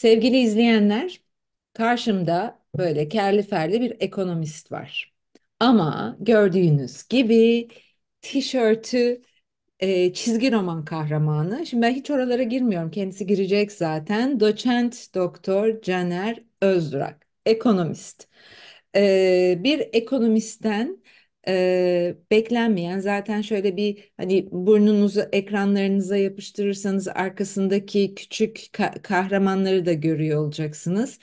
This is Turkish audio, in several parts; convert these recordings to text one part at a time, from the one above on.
Sevgili izleyenler, karşımda böyle kerli ferli bir ekonomist var. Ama gördüğünüz gibi tişörtü e, çizgi roman kahramanı. Şimdi ben hiç oralara girmiyorum. Kendisi girecek zaten. Doçent Doktor Caner Özdurak, ekonomist. E, bir ekonomisten e, beklenmeyen zaten şöyle bir hani burnunuzu ekranlarınıza yapıştırırsanız arkasındaki küçük kahramanları da görüyor olacaksınız.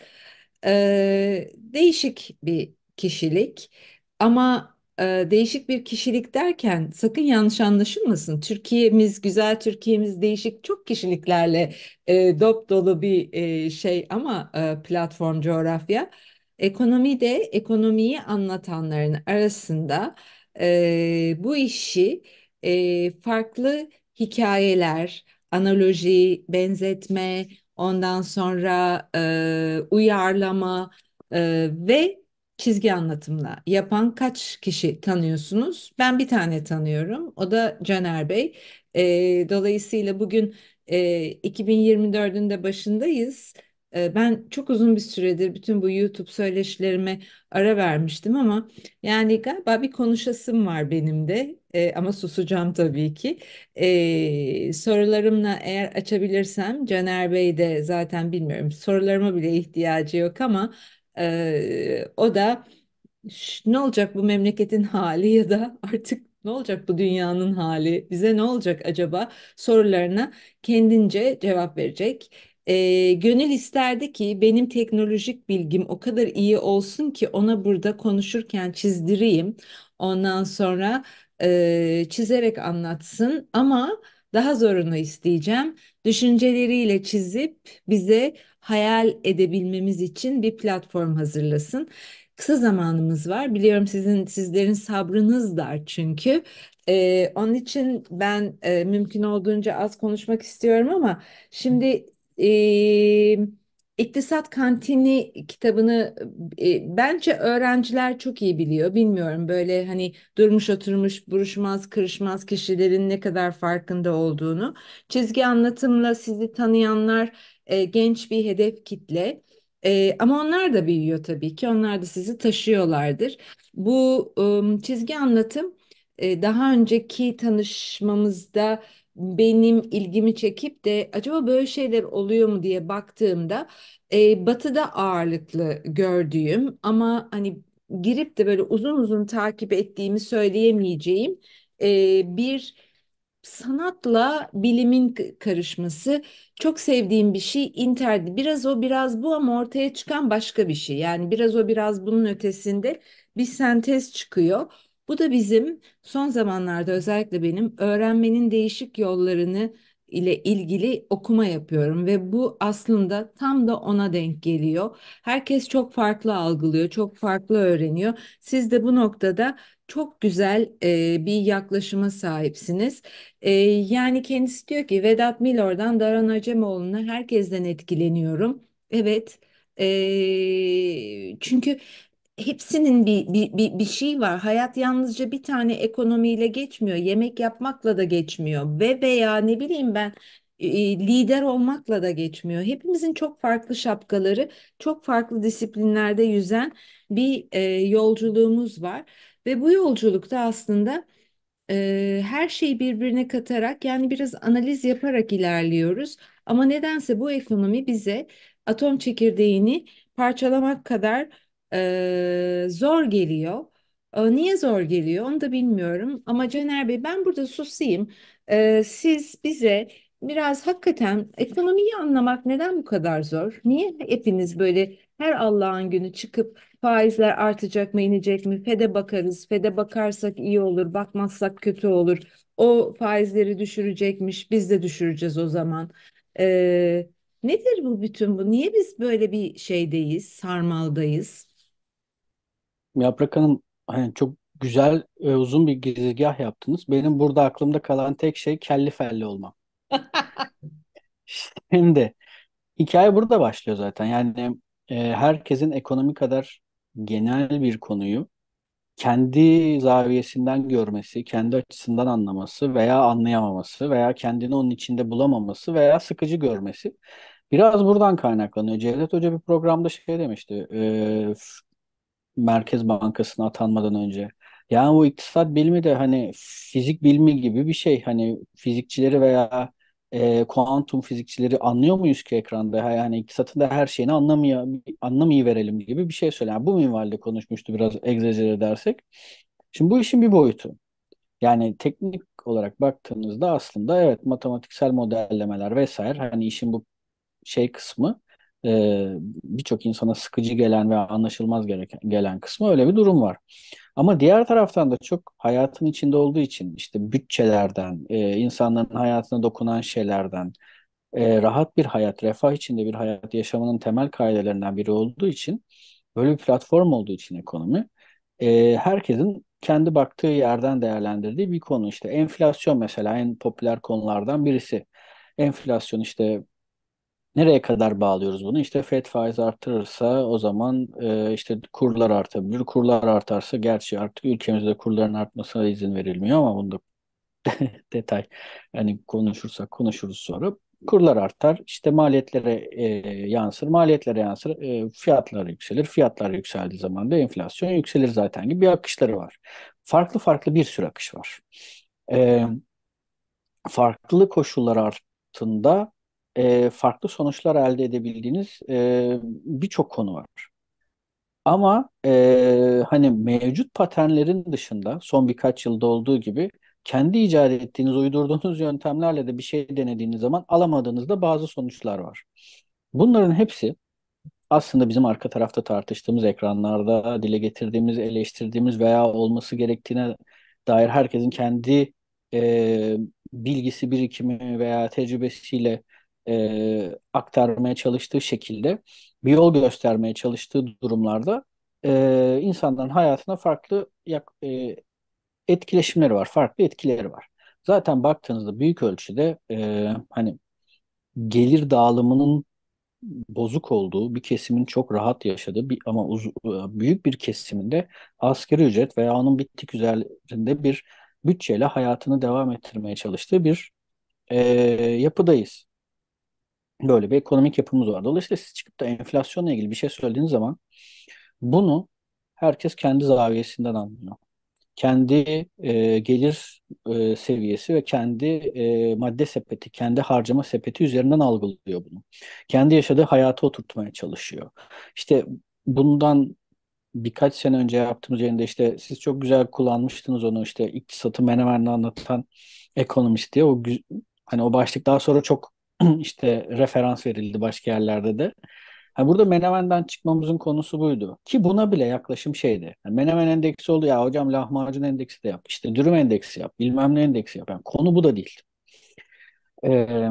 E, değişik bir kişilik ama e, değişik bir kişilik derken sakın yanlış anlaşılmasın. Türkiye'miz güzel, Türkiye'miz değişik çok kişiliklerle e, dop dolu bir e, şey ama e, platform coğrafya. Ekonomi de ekonomiyi anlatanların arasında e, bu işi e, farklı hikayeler, analoji, benzetme, ondan sonra e, uyarlama e, ve çizgi anlatımla yapan kaç kişi tanıyorsunuz? Ben bir tane tanıyorum. O da Caner Bey. E, dolayısıyla bugün e, 2024'ün de başındayız ben çok uzun bir süredir bütün bu YouTube söyleşilerime ara vermiştim ama yani galiba bir konuşasım var benim de e, ama susacağım tabii ki. E, sorularımla eğer açabilirsem Caner Bey de zaten bilmiyorum sorularıma bile ihtiyacı yok ama e, o da ne olacak bu memleketin hali ya da artık ne olacak bu dünyanın hali? Bize ne olacak acaba? Sorularına kendince cevap verecek. E, gönül isterdi ki benim teknolojik bilgim o kadar iyi olsun ki ona burada konuşurken çizdireyim. Ondan sonra e, çizerek anlatsın ama daha zorunu isteyeceğim. Düşünceleriyle çizip bize hayal edebilmemiz için bir platform hazırlasın. Kısa zamanımız var. Biliyorum sizin sizlerin sabrınız dar çünkü. Ee, onun için ben e, mümkün olduğunca az konuşmak istiyorum ama şimdi e, İktisat Kantini kitabını e, bence öğrenciler çok iyi biliyor. Bilmiyorum böyle hani durmuş oturmuş buruşmaz kırışmaz kişilerin ne kadar farkında olduğunu. Çizgi anlatımla sizi tanıyanlar e, genç bir hedef kitle. E, ama onlar da büyüyor tabii ki. Onlar da sizi taşıyorlardır. Bu e, çizgi anlatım e, daha önceki tanışmamızda benim ilgimi çekip de acaba böyle şeyler oluyor mu diye baktığımda e, batıda ağırlıklı gördüğüm ama hani girip de böyle uzun uzun takip ettiğimi söyleyemeyeceğim e, bir sanatla bilimin karışması çok sevdiğim bir şey interdi biraz o biraz bu ama ortaya çıkan başka bir şey yani biraz o biraz bunun ötesinde bir sentez çıkıyor bu da bizim son zamanlarda özellikle benim öğrenmenin değişik yollarını ile ilgili okuma yapıyorum ve bu aslında tam da ona denk geliyor. Herkes çok farklı algılıyor, çok farklı öğreniyor. Siz de bu noktada çok güzel e, bir yaklaşıma sahipsiniz. E, yani kendisi diyor ki Vedat Milor'dan Daran Acemoğlu'na herkesten etkileniyorum. Evet. E, çünkü hepsinin bir, bir, bir, bir şey var. Hayat yalnızca bir tane ekonomiyle geçmiyor. Yemek yapmakla da geçmiyor. Ve veya ne bileyim ben e, e, lider olmakla da geçmiyor. Hepimizin çok farklı şapkaları, çok farklı disiplinlerde yüzen bir e, yolculuğumuz var. Ve bu yolculukta aslında e, her şeyi birbirine katarak yani biraz analiz yaparak ilerliyoruz. Ama nedense bu ekonomi bize atom çekirdeğini parçalamak kadar e, zor geliyor. E, niye zor geliyor onu da bilmiyorum. Ama Caner Bey ben burada susayım. E, siz bize biraz hakikaten ekonomiyi anlamak neden bu kadar zor? Niye hepiniz böyle her Allah'ın günü çıkıp faizler artacak mı inecek mi? Fed'e bakarız. Fed'e bakarsak iyi olur, bakmazsak kötü olur. O faizleri düşürecekmiş, biz de düşüreceğiz o zaman. Ee, nedir bu bütün bu? Niye biz böyle bir şeydeyiz, sarmaldayız? Yaprak Hanım yani çok güzel e, uzun bir girizgah yaptınız. Benim burada aklımda kalan tek şey kelli felli olmam. Şimdi hikaye burada başlıyor zaten. Yani e, herkesin ekonomi kadar genel bir konuyu kendi zaviyesinden görmesi, kendi açısından anlaması veya anlayamaması veya kendini onun içinde bulamaması veya sıkıcı görmesi biraz buradan kaynaklanıyor. Cevdet Hoca bir programda şey demişti. E, Merkez Bankası'na atanmadan önce. Yani bu iktisat bilimi de hani fizik bilimi gibi bir şey. Hani fizikçileri veya e, kuantum fizikçileri anlıyor muyuz ki ekranda? Yani iktisatın da her şeyini anlamıyor, anlamayı verelim gibi bir şey söylüyor. Yani bu minvalde konuşmuştu biraz egzajere edersek. Şimdi bu işin bir boyutu. Yani teknik olarak baktığınızda aslında evet matematiksel modellemeler vesaire hani işin bu şey kısmı e, birçok insana sıkıcı gelen ve anlaşılmaz gereken, gelen kısmı öyle bir durum var. Ama diğer taraftan da çok hayatın içinde olduğu için işte bütçelerden, e, insanların hayatına dokunan şeylerden, e, rahat bir hayat, refah içinde bir hayat yaşamanın temel kaidelerinden biri olduğu için, böyle bir platform olduğu için ekonomi, e, herkesin kendi baktığı yerden değerlendirdiği bir konu. işte enflasyon mesela en popüler konulardan birisi. Enflasyon işte Nereye kadar bağlıyoruz bunu? İşte FED faiz artırırsa o zaman e, işte kurlar artabilir. Kurlar artarsa gerçi artık ülkemizde kurların artmasına izin verilmiyor ama bunda detay hani konuşursak konuşuruz sonra. Kurlar artar, işte maliyetlere e, yansır, maliyetlere yansır, e, fiyatlar yükselir. Fiyatlar yükseldiği zaman da enflasyon yükselir zaten gibi bir akışları var. Farklı farklı bir sürü akış var. E, farklı koşullar altında e, farklı sonuçlar elde edebildiğiniz e, birçok konu var. Ama e, hani mevcut paternlerin dışında son birkaç yılda olduğu gibi kendi icat ettiğiniz, uydurduğunuz yöntemlerle de bir şey denediğiniz zaman alamadığınızda bazı sonuçlar var. Bunların hepsi aslında bizim arka tarafta tartıştığımız ekranlarda dile getirdiğimiz, eleştirdiğimiz veya olması gerektiğine dair herkesin kendi e, bilgisi, birikimi veya tecrübesiyle e, aktarmaya çalıştığı şekilde bir yol göstermeye çalıştığı durumlarda e, insanların hayatına farklı yak, e, etkileşimleri var, farklı etkileri var. Zaten baktığınızda büyük ölçüde e, hani gelir dağılımının bozuk olduğu bir kesimin çok rahat yaşadığı bir, ama uz, e, büyük bir kesiminde asgari ücret veya onun bittik üzerinde bir bütçeyle hayatını devam ettirmeye çalıştığı bir e, yapıdayız. Böyle bir ekonomik yapımız var. Dolayısıyla siz çıkıp da enflasyonla ilgili bir şey söylediğiniz zaman bunu herkes kendi zaviyesinden anlıyor. Kendi e, gelir e, seviyesi ve kendi e, madde sepeti, kendi harcama sepeti üzerinden algılıyor bunu. Kendi yaşadığı hayatı oturtmaya çalışıyor. İşte bundan birkaç sene önce yaptığımız yayında işte siz çok güzel kullanmıştınız onu işte iktisatı menemenle anlatan ekonomist diye o hani o başlık daha sonra çok işte referans verildi başka yerlerde de. Yani burada Menemen'den çıkmamızın konusu buydu. Ki buna bile yaklaşım şeydi. Yani Menemen endeksi oldu ya hocam lahmacun endeksi de yap. İşte dürüm endeksi yap. Bilmem ne endeksi yap. Yani konu bu da değil. Ee,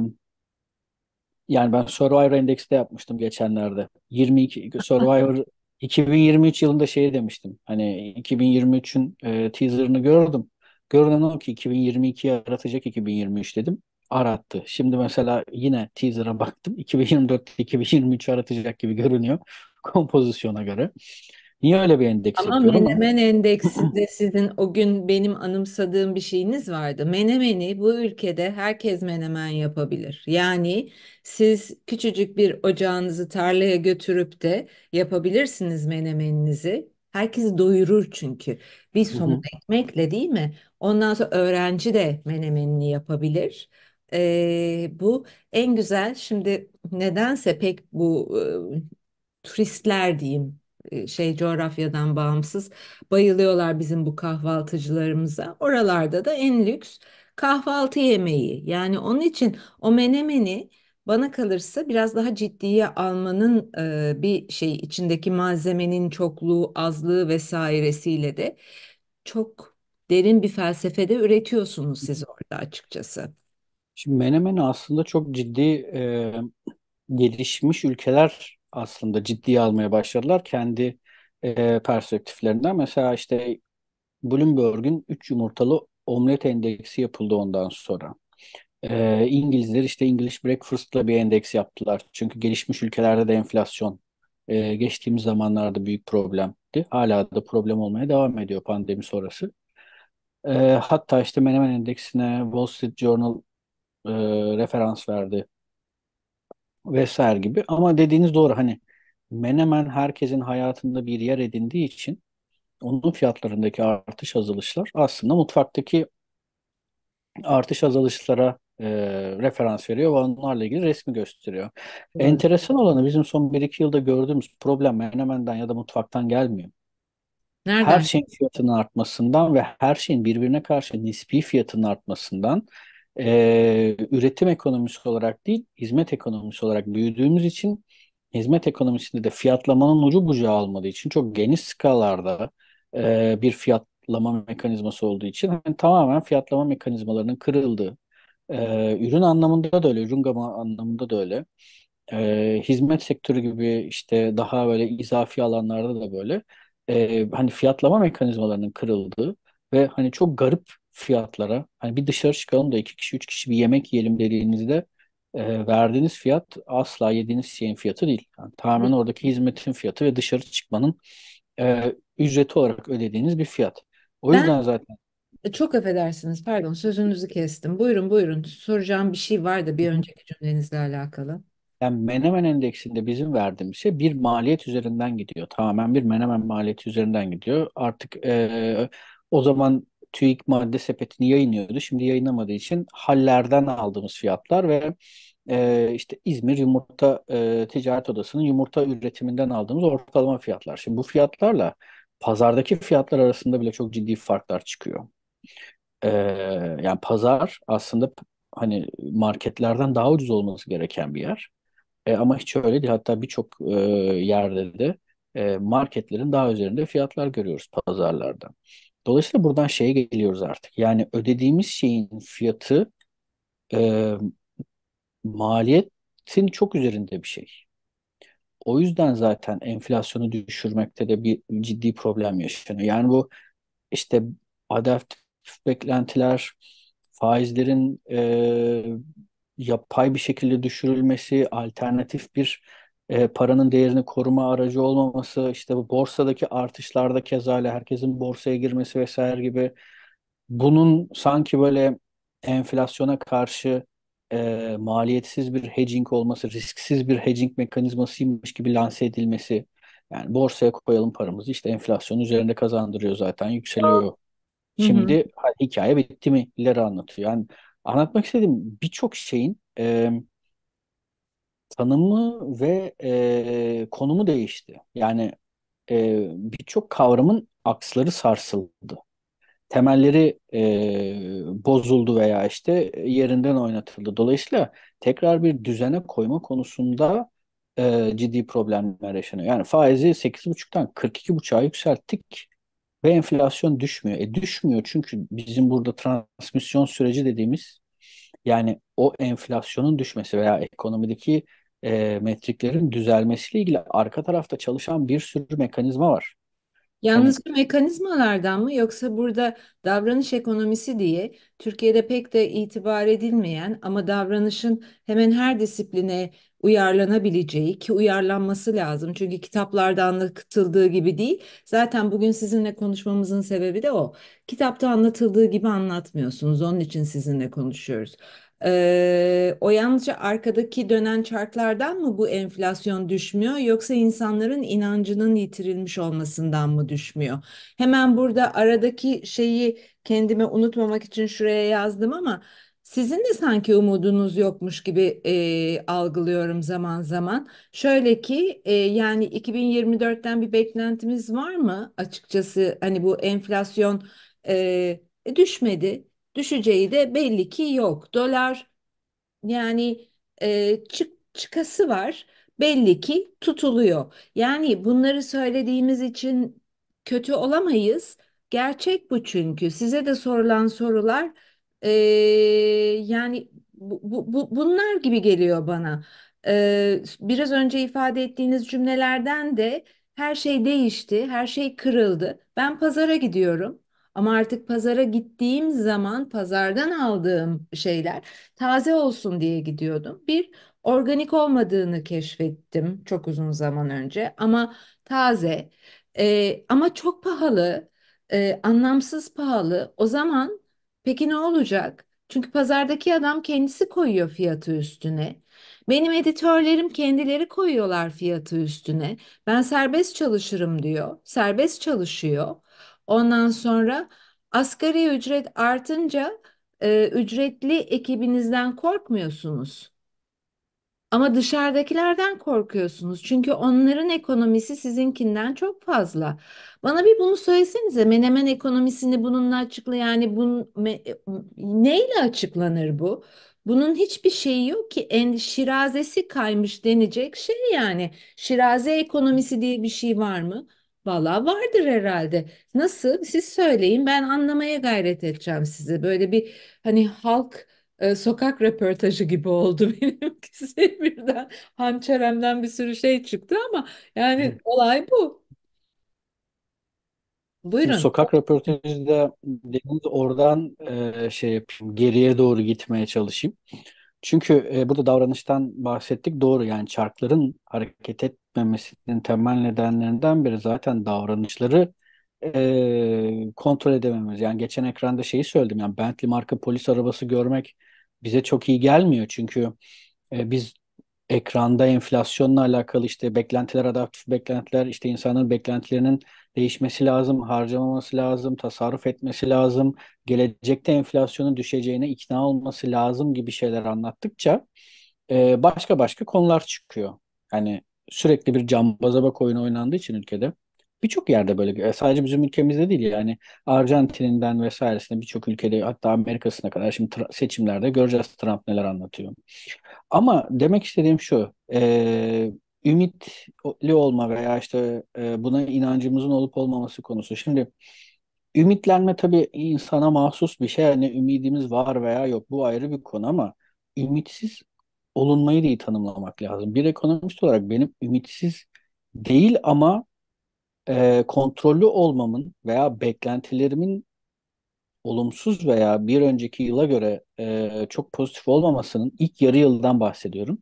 yani ben Survivor de yapmıştım geçenlerde. 22 Survivor 2023 yılında şey demiştim. Hani 2023'ün e, teaser'ını gördüm. Görünen o ki 2022'yi yaratacak 2023 dedim arattı. Şimdi mesela yine teaser'a baktım. 2024-2023 aratacak gibi görünüyor kompozisyona göre. Niye öyle bir endeks Ama yapıyorum? Menemen endeksinde sizin o gün benim anımsadığım bir şeyiniz vardı. Menemeni bu ülkede herkes menemen yapabilir. Yani siz küçücük bir ocağınızı tarlaya götürüp de yapabilirsiniz menemeninizi. Herkes doyurur çünkü. Bir somun ekmekle değil mi? Ondan sonra öğrenci de menemenini yapabilir e, bu en güzel şimdi nedense pek bu e, turistler diyeyim şey coğrafyadan bağımsız bayılıyorlar bizim bu kahvaltıcılarımıza. Oralarda da en lüks kahvaltı yemeği. Yani onun için o menemeni bana kalırsa biraz daha ciddiye almanın e, bir şey içindeki malzemenin çokluğu, azlığı vesairesiyle de çok derin bir felsefede üretiyorsunuz siz orada açıkçası. Şimdi Menemen aslında çok ciddi e, gelişmiş ülkeler aslında ciddiye almaya başladılar kendi e, perspektiflerinden. Mesela işte Bloomberg'un 3 yumurtalı omlet endeksi yapıldı ondan sonra. E, İngilizler işte English Breakfast'la bir endeks yaptılar. Çünkü gelişmiş ülkelerde de enflasyon e, geçtiğimiz zamanlarda büyük problemdi. Hala da problem olmaya devam ediyor pandemi sonrası. E, hatta işte Menemen Endeksine Wall Street Journal e, referans verdi vesaire gibi. Ama dediğiniz doğru hani menemen herkesin hayatında bir yer edindiği için onun fiyatlarındaki artış azalışlar aslında mutfaktaki artış azalışlara e, referans veriyor ve onlarla ilgili resmi gösteriyor. Evet. Enteresan olanı bizim son 1-2 yılda gördüğümüz problem menemenden ya da mutfaktan gelmiyor. Nereden? Her şeyin fiyatının artmasından ve her şeyin birbirine karşı nispi fiyatının artmasından e, üretim ekonomisi olarak değil, hizmet ekonomisi olarak büyüdüğümüz için hizmet ekonomisinde de fiyatlamanın ucu bucağı olmadığı için çok geniş skalalarda e, bir fiyatlama mekanizması olduğu için yani tamamen fiyatlama mekanizmalarının kırıldığı, e, ürün anlamında da öyle, ürün gamı anlamında da öyle, e, hizmet sektörü gibi işte daha böyle izafi alanlarda da böyle e, hani fiyatlama mekanizmalarının kırıldığı ve hani çok garip fiyatlara hani bir dışarı çıkalım da iki kişi üç kişi bir yemek yiyelim dediğinizde e, verdiğiniz fiyat asla yediğiniz şeyin fiyatı değil. Yani tamamen oradaki hizmetin fiyatı ve dışarı çıkmanın e, ücreti olarak ödediğiniz bir fiyat. O ben, yüzden zaten e, çok affedersiniz pardon sözünüzü kestim. Buyurun buyurun soracağım bir şey var da bir önceki cümlenizle alakalı. Yani Menemen Endeksinde bizim verdiğimiz şey bir maliyet üzerinden gidiyor. Tamamen bir Menemen maliyeti üzerinden gidiyor. Artık e, o zaman TÜİK madde sepetini yayınlıyordu. Şimdi yayınlamadığı için hallerden aldığımız fiyatlar ve e, işte İzmir Yumurta e, Ticaret Odası'nın yumurta üretiminden aldığımız ortalama fiyatlar. Şimdi bu fiyatlarla pazardaki fiyatlar arasında bile çok ciddi farklar çıkıyor. E, yani pazar aslında hani marketlerden daha ucuz olması gereken bir yer. E, ama hiç öyle değil. Hatta birçok e, yerde de e, marketlerin daha üzerinde fiyatlar görüyoruz pazarlarda. Dolayısıyla buradan şeye geliyoruz artık. Yani ödediğimiz şeyin fiyatı e, maliyetin çok üzerinde bir şey. O yüzden zaten enflasyonu düşürmekte de bir ciddi problem yaşanıyor. Yani bu işte adaptif beklentiler, faizlerin e, yapay bir şekilde düşürülmesi, alternatif bir e, paranın değerini koruma aracı olmaması, işte bu borsadaki artışlarda kezale herkesin borsaya girmesi vesaire gibi bunun sanki böyle enflasyona karşı e, maliyetsiz bir hedging olması, risksiz bir hedging mekanizmasıymış gibi lanse edilmesi. Yani borsaya koyalım paramızı işte enflasyon üzerinde kazandırıyor zaten yükseliyor. Şimdi hı hı. hikaye bitti mi? İleri anlatıyor. Yani anlatmak istediğim birçok şeyin e, tanımı ve e, konumu değişti. Yani e, birçok kavramın aksları sarsıldı. Temelleri e, bozuldu veya işte yerinden oynatıldı. Dolayısıyla tekrar bir düzene koyma konusunda e, ciddi problemler yaşanıyor. Yani faizi 8,5'tan 42,5'a yükselttik ve enflasyon düşmüyor. E düşmüyor çünkü bizim burada transmisyon süreci dediğimiz yani o enflasyonun düşmesi veya ekonomideki e, metriklerin düzelmesiyle ilgili arka tarafta çalışan bir sürü mekanizma var. Hani Yalnız bu mekanizmalardan mı yoksa burada davranış ekonomisi diye Türkiye'de pek de itibar edilmeyen ama davranışın hemen her disipline uyarlanabileceği ki uyarlanması lazım. Çünkü kitaplarda anlatıldığı gibi değil. Zaten bugün sizinle konuşmamızın sebebi de o. Kitapta anlatıldığı gibi anlatmıyorsunuz. Onun için sizinle konuşuyoruz. Ee, o yalnızca arkadaki dönen çarklardan mı bu enflasyon düşmüyor yoksa insanların inancının yitirilmiş olmasından mı düşmüyor? Hemen burada aradaki şeyi kendime unutmamak için şuraya yazdım ama sizin de sanki umudunuz yokmuş gibi e, algılıyorum zaman zaman. Şöyle ki e, yani 2024'ten bir beklentimiz var mı? Açıkçası hani bu enflasyon e, düşmedi. Düşeceği de belli ki yok. Dolar yani e, çık, çıkası var. Belli ki tutuluyor. Yani bunları söylediğimiz için kötü olamayız. Gerçek bu çünkü. Size de sorulan sorular ee, yani bu, bu, bunlar gibi geliyor bana. Ee, biraz önce ifade ettiğiniz cümlelerden de her şey değişti, her şey kırıldı. Ben pazara gidiyorum. Ama artık pazara gittiğim zaman pazardan aldığım şeyler taze olsun diye gidiyordum. Bir, organik olmadığını keşfettim çok uzun zaman önce ama taze e, ama çok pahalı, e, anlamsız pahalı. O zaman Peki ne olacak? Çünkü pazardaki adam kendisi koyuyor fiyatı üstüne. Benim editörlerim kendileri koyuyorlar fiyatı üstüne. Ben serbest çalışırım diyor. Serbest çalışıyor. Ondan sonra asgari ücret artınca e, ücretli ekibinizden korkmuyorsunuz. Ama dışarıdakilerden korkuyorsunuz. Çünkü onların ekonomisi sizinkinden çok fazla. Bana bir bunu söylesenize. Menemen ekonomisini bununla açıkla yani bun, me, e, neyle açıklanır bu? Bunun hiçbir şeyi yok ki en şirazesi kaymış denecek şey yani. Şiraze ekonomisi diye bir şey var mı? Valla vardır herhalde. Nasıl? Siz söyleyin ben anlamaya gayret edeceğim size. Böyle bir hani halk sokak röportajı gibi oldu benimkisi birden hançeremden bir sürü şey çıktı ama yani Hı. olay bu. Buyurun. sokak röportajında dediğiniz oradan e, şey yapayım geriye doğru gitmeye çalışayım. Çünkü e, burada davranıştan bahsettik doğru yani çarkların hareket etmemesinin temel nedenlerinden biri zaten davranışları e, kontrol edememiz. Yani geçen ekranda şeyi söyledim yani Bentley marka polis arabası görmek bize çok iyi gelmiyor çünkü e, biz ekranda enflasyonla alakalı işte beklentiler, adaptif beklentiler, işte insanın beklentilerinin değişmesi lazım, harcamaması lazım, tasarruf etmesi lazım, gelecekte enflasyonun düşeceğine ikna olması lazım gibi şeyler anlattıkça e, başka başka konular çıkıyor. Yani sürekli bir cambaza bak oyunu oynandığı için ülkede birçok yerde böyle bir e, sadece bizim ülkemizde değil yani Arjantin'den vesairesine birçok ülkede hatta Amerika'sına kadar şimdi seçimlerde göreceğiz Trump neler anlatıyor. Ama demek istediğim şu e, ümitli olma veya işte e, buna inancımızın olup olmaması konusu. Şimdi ümitlenme tabii insana mahsus bir şey. Yani ümidimiz var veya yok bu ayrı bir konu ama ümitsiz olunmayı da iyi tanımlamak lazım. Bir ekonomist olarak benim ümitsiz değil ama e, kontrollü olmamın veya beklentilerimin olumsuz veya bir önceki yıla göre e, çok pozitif olmamasının ilk yarı yıldan bahsediyorum.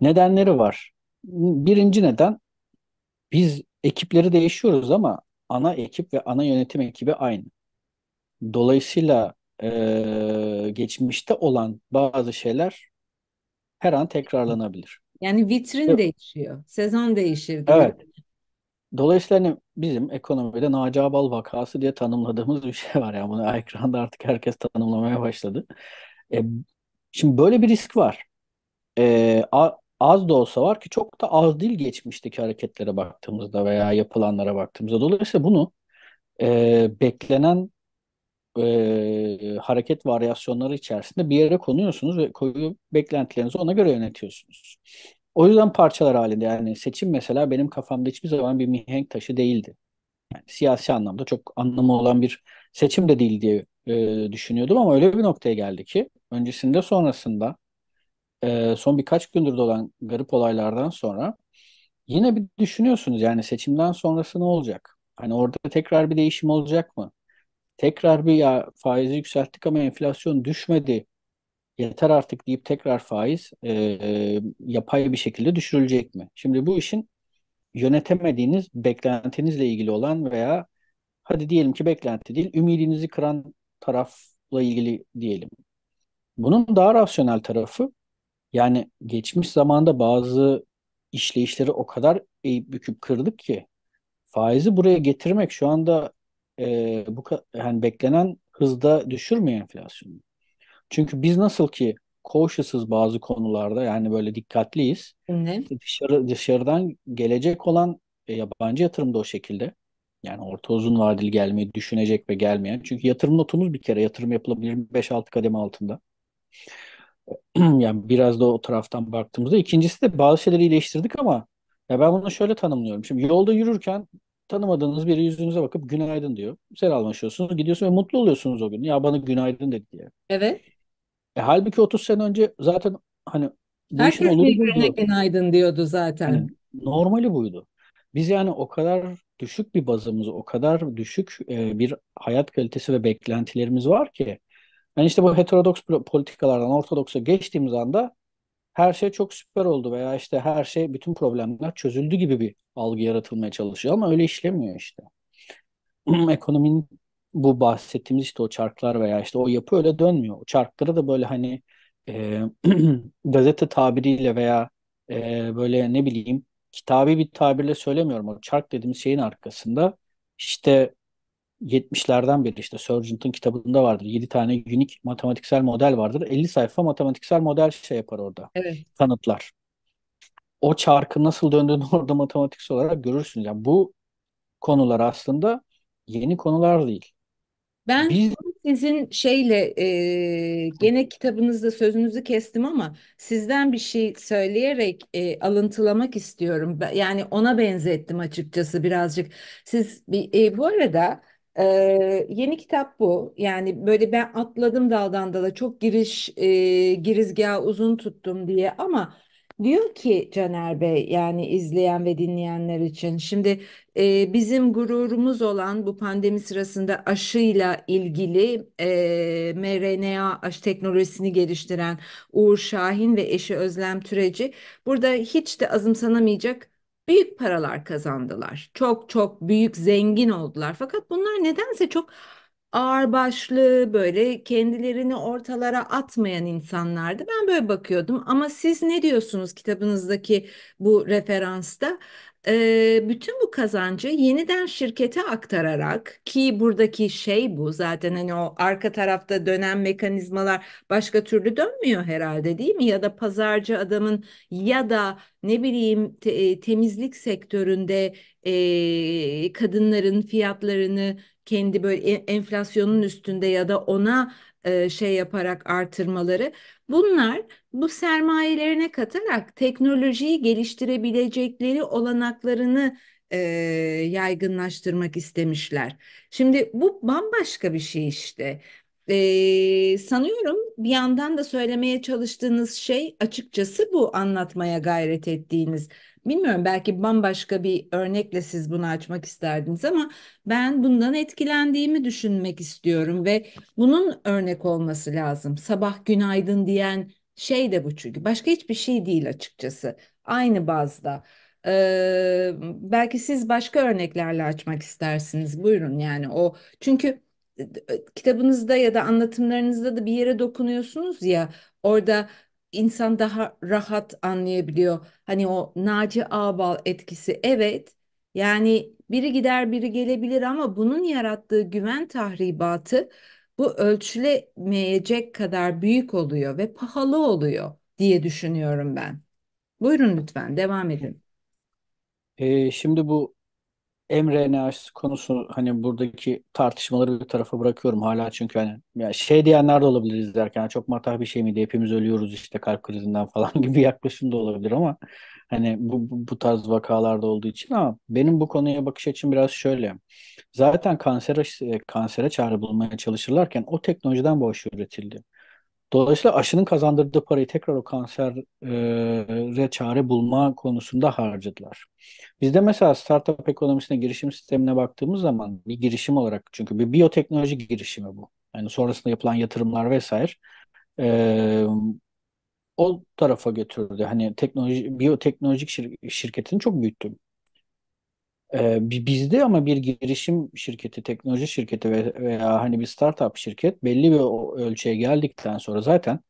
Nedenleri var. Birinci neden biz ekipleri değişiyoruz ama ana ekip ve ana yönetim ekibi aynı. Dolayısıyla e, geçmişte olan bazı şeyler her an tekrarlanabilir. Yani vitrin evet. değişiyor, sezon değişir. Evet. Dolayısıyla hani bizim ekonomide Naci Abal vakası diye tanımladığımız bir şey var. Yani bunu ekranda artık herkes tanımlamaya başladı. E, şimdi böyle bir risk var. E, az da olsa var ki çok da az değil geçmişteki hareketlere baktığımızda veya yapılanlara baktığımızda. Dolayısıyla bunu e, beklenen e, hareket varyasyonları içerisinde bir yere konuyorsunuz ve koyu beklentilerinizi ona göre yönetiyorsunuz. O yüzden parçalar halinde yani seçim mesela benim kafamda hiçbir zaman bir mihenk taşı değildi. Yani siyasi anlamda çok anlamı olan bir seçim de değil diye e, düşünüyordum ama öyle bir noktaya geldi ki öncesinde sonrasında e, son birkaç gündür olan garip olaylardan sonra yine bir düşünüyorsunuz yani seçimden sonrası ne olacak? Hani orada tekrar bir değişim olacak mı? Tekrar bir ya faizi yükselttik ama enflasyon düşmedi yeter artık deyip tekrar faiz e, e, yapay bir şekilde düşürülecek mi? Şimdi bu işin yönetemediğiniz beklentinizle ilgili olan veya hadi diyelim ki beklenti değil, ümidinizi kıran tarafla ilgili diyelim. Bunun daha rasyonel tarafı yani geçmiş zamanda bazı işleyişleri o kadar eğip büküp kırdık ki faizi buraya getirmek şu anda e, bu yani beklenen hızda düşürmüyor enflasyonu. Çünkü biz nasıl ki cautious'ız bazı konularda yani böyle dikkatliyiz. Hı. Dışarı, dışarıdan gelecek olan e, yabancı yatırım da o şekilde. Yani orta uzun vadeli gelmeyi düşünecek ve gelmeyen. Çünkü yatırım notumuz bir kere yatırım yapılabilir 5-6 kademe altında. yani biraz da o taraftan baktığımızda. ikincisi de bazı şeyleri iyileştirdik ama ya ben bunu şöyle tanımlıyorum. Şimdi yolda yürürken tanımadığınız biri yüzünüze bakıp günaydın diyor. Selamlaşıyorsunuz, gidiyorsunuz ve mutlu oluyorsunuz o gün. Ya bana günaydın dedi diye. Evet. E, halbuki 30 sene önce zaten hani bu Herkes işin oluru birbirine buydu. günaydın diyordu zaten. Yani normali buydu. Biz yani o kadar düşük bir bazımız, o kadar düşük e, bir hayat kalitesi ve beklentilerimiz var ki. Yani işte bu heterodoks politikalardan ortodoksa geçtiğimiz anda her şey çok süper oldu veya işte her şey bütün problemler çözüldü gibi bir algı yaratılmaya çalışıyor ama öyle işlemiyor işte. Ekonominin bu bahsettiğimiz işte o çarklar veya işte o yapı öyle dönmüyor. O çarkları da böyle hani e, gazete tabiriyle veya e, böyle ne bileyim kitabi bir tabirle söylemiyorum. O çark dediğimiz şeyin arkasında işte 70'lerden beri işte Sargent'ın kitabında vardır. 7 tane unik matematiksel model vardır. 50 sayfa matematiksel model şey yapar orada. Evet. Kanıtlar. O çarkın nasıl döndüğünü orada matematiksel olarak görürsün Yani bu konular aslında yeni konular değil. Ben Biz... sizin şeyle e, gene kitabınızda sözünüzü kestim ama sizden bir şey söyleyerek e, alıntılamak istiyorum. Yani ona benzettim açıkçası birazcık. Siz e, bu arada e, yeni kitap bu. Yani böyle ben atladım daldan dala çok giriş e, girizgahı uzun tuttum diye ama Diyor ki Caner Bey yani izleyen ve dinleyenler için şimdi e, bizim gururumuz olan bu pandemi sırasında aşıyla ilgili e, mRNA aşı teknolojisini geliştiren Uğur Şahin ve eşi Özlem Türeci burada hiç de azımsanamayacak büyük paralar kazandılar. Çok çok büyük zengin oldular fakat bunlar nedense çok ağırbaşlı, böyle kendilerini ortalara atmayan insanlardı. Ben böyle bakıyordum ama siz ne diyorsunuz kitabınızdaki bu referansta? E, bütün bu kazancı yeniden şirkete aktararak ki buradaki şey bu zaten hani o arka tarafta dönen mekanizmalar başka türlü dönmüyor herhalde değil mi? Ya da pazarcı adamın ya da ne bileyim te, temizlik sektöründe e, kadınların fiyatlarını kendi böyle e, enflasyonun üstünde ya da ona e, şey yaparak artırmaları bunlar bu sermayelerine katarak teknolojiyi geliştirebilecekleri olanaklarını e, yaygınlaştırmak istemişler. Şimdi bu bambaşka bir şey işte. E, sanıyorum bir yandan da söylemeye çalıştığınız şey açıkçası bu anlatmaya gayret ettiğiniz bilmiyorum belki bambaşka bir örnekle siz bunu açmak isterdiniz ama ben bundan etkilendiğimi düşünmek istiyorum ve bunun örnek olması lazım. Sabah günaydın diyen şey de bu çünkü başka hiçbir şey değil açıkçası aynı bazda. Ee, belki siz başka örneklerle açmak istersiniz. Buyurun yani o çünkü e, e, kitabınızda ya da anlatımlarınızda da bir yere dokunuyorsunuz ya orada insan daha rahat anlayabiliyor. Hani o Naci Ağbal etkisi evet yani biri gider biri gelebilir ama bunun yarattığı güven tahribatı bu ölçülemeyecek kadar büyük oluyor ve pahalı oluyor diye düşünüyorum ben. Buyurun lütfen devam edin. Ee, şimdi bu mRNA konusu hani buradaki tartışmaları bir tarafa bırakıyorum hala çünkü hani ya şey diyenler de olabilir izlerken çok matah bir şey miydi hepimiz ölüyoruz işte kalp krizinden falan gibi yaklaşım da olabilir ama hani bu, bu, bu tarz vakalarda olduğu için ama benim bu konuya bakış açım biraz şöyle zaten kansere, kansere çare bulmaya çalışırlarken o teknolojiden boş üretildi. Dolayısıyla aşının kazandırdığı parayı tekrar o kansere e, çare bulma konusunda harcadılar. Bizde mesela startup ekonomisine girişim sistemine baktığımız zaman bir girişim olarak çünkü bir biyoteknoloji girişimi bu. Yani sonrasında yapılan yatırımlar vesaire e, o tarafa götürdü. Hani teknoloji biyoteknolojik şir şirketini çok büyüttüm. Ee, bizde ama bir girişim şirketi, teknoloji şirketi veya hani bir startup şirket belli bir ölçüye geldikten sonra zaten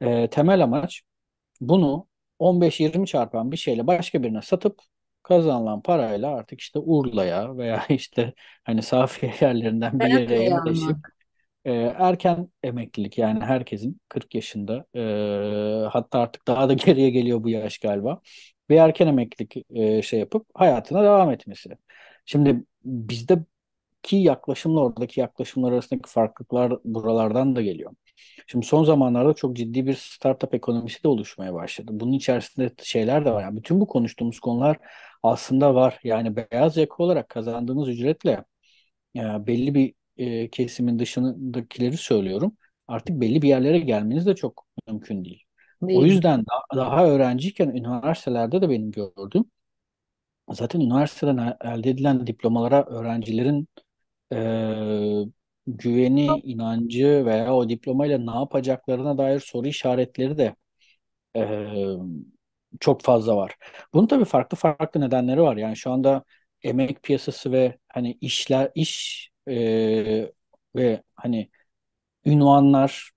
e, temel amaç bunu 15-20 çarpan bir şeyle başka birine satıp kazanılan parayla artık işte Urla'ya veya işte hani safiye yerlerinden bir yere yerleşip e, erken emeklilik yani herkesin 40 yaşında e, hatta artık daha da geriye geliyor bu yaş galiba bir erken emeklilik e, şey yapıp hayatına devam etmesi. Şimdi bizdeki yaklaşımla oradaki yaklaşımlar arasındaki farklılıklar buralardan da geliyor. Şimdi son zamanlarda çok ciddi bir startup ekonomisi de oluşmaya başladı. Bunun içerisinde şeyler de var. Yani bütün bu konuştuğumuz konular aslında var. Yani beyaz yaka olarak kazandığınız ücretle e, belli bir e, kesimin dışındakileri söylüyorum. Artık belli bir yerlere gelmeniz de çok mümkün değil. Değil. O yüzden daha, daha öğrenciyken üniversitelerde de benim gördüğüm zaten üniversiteden elde edilen diplomalara öğrencilerin e, güveni, inancı veya o diplomayla ne yapacaklarına dair soru işaretleri de e, çok fazla var. Bunun tabii farklı farklı nedenleri var. Yani şu anda emek piyasası ve hani işler iş e, ve hani ünvanlar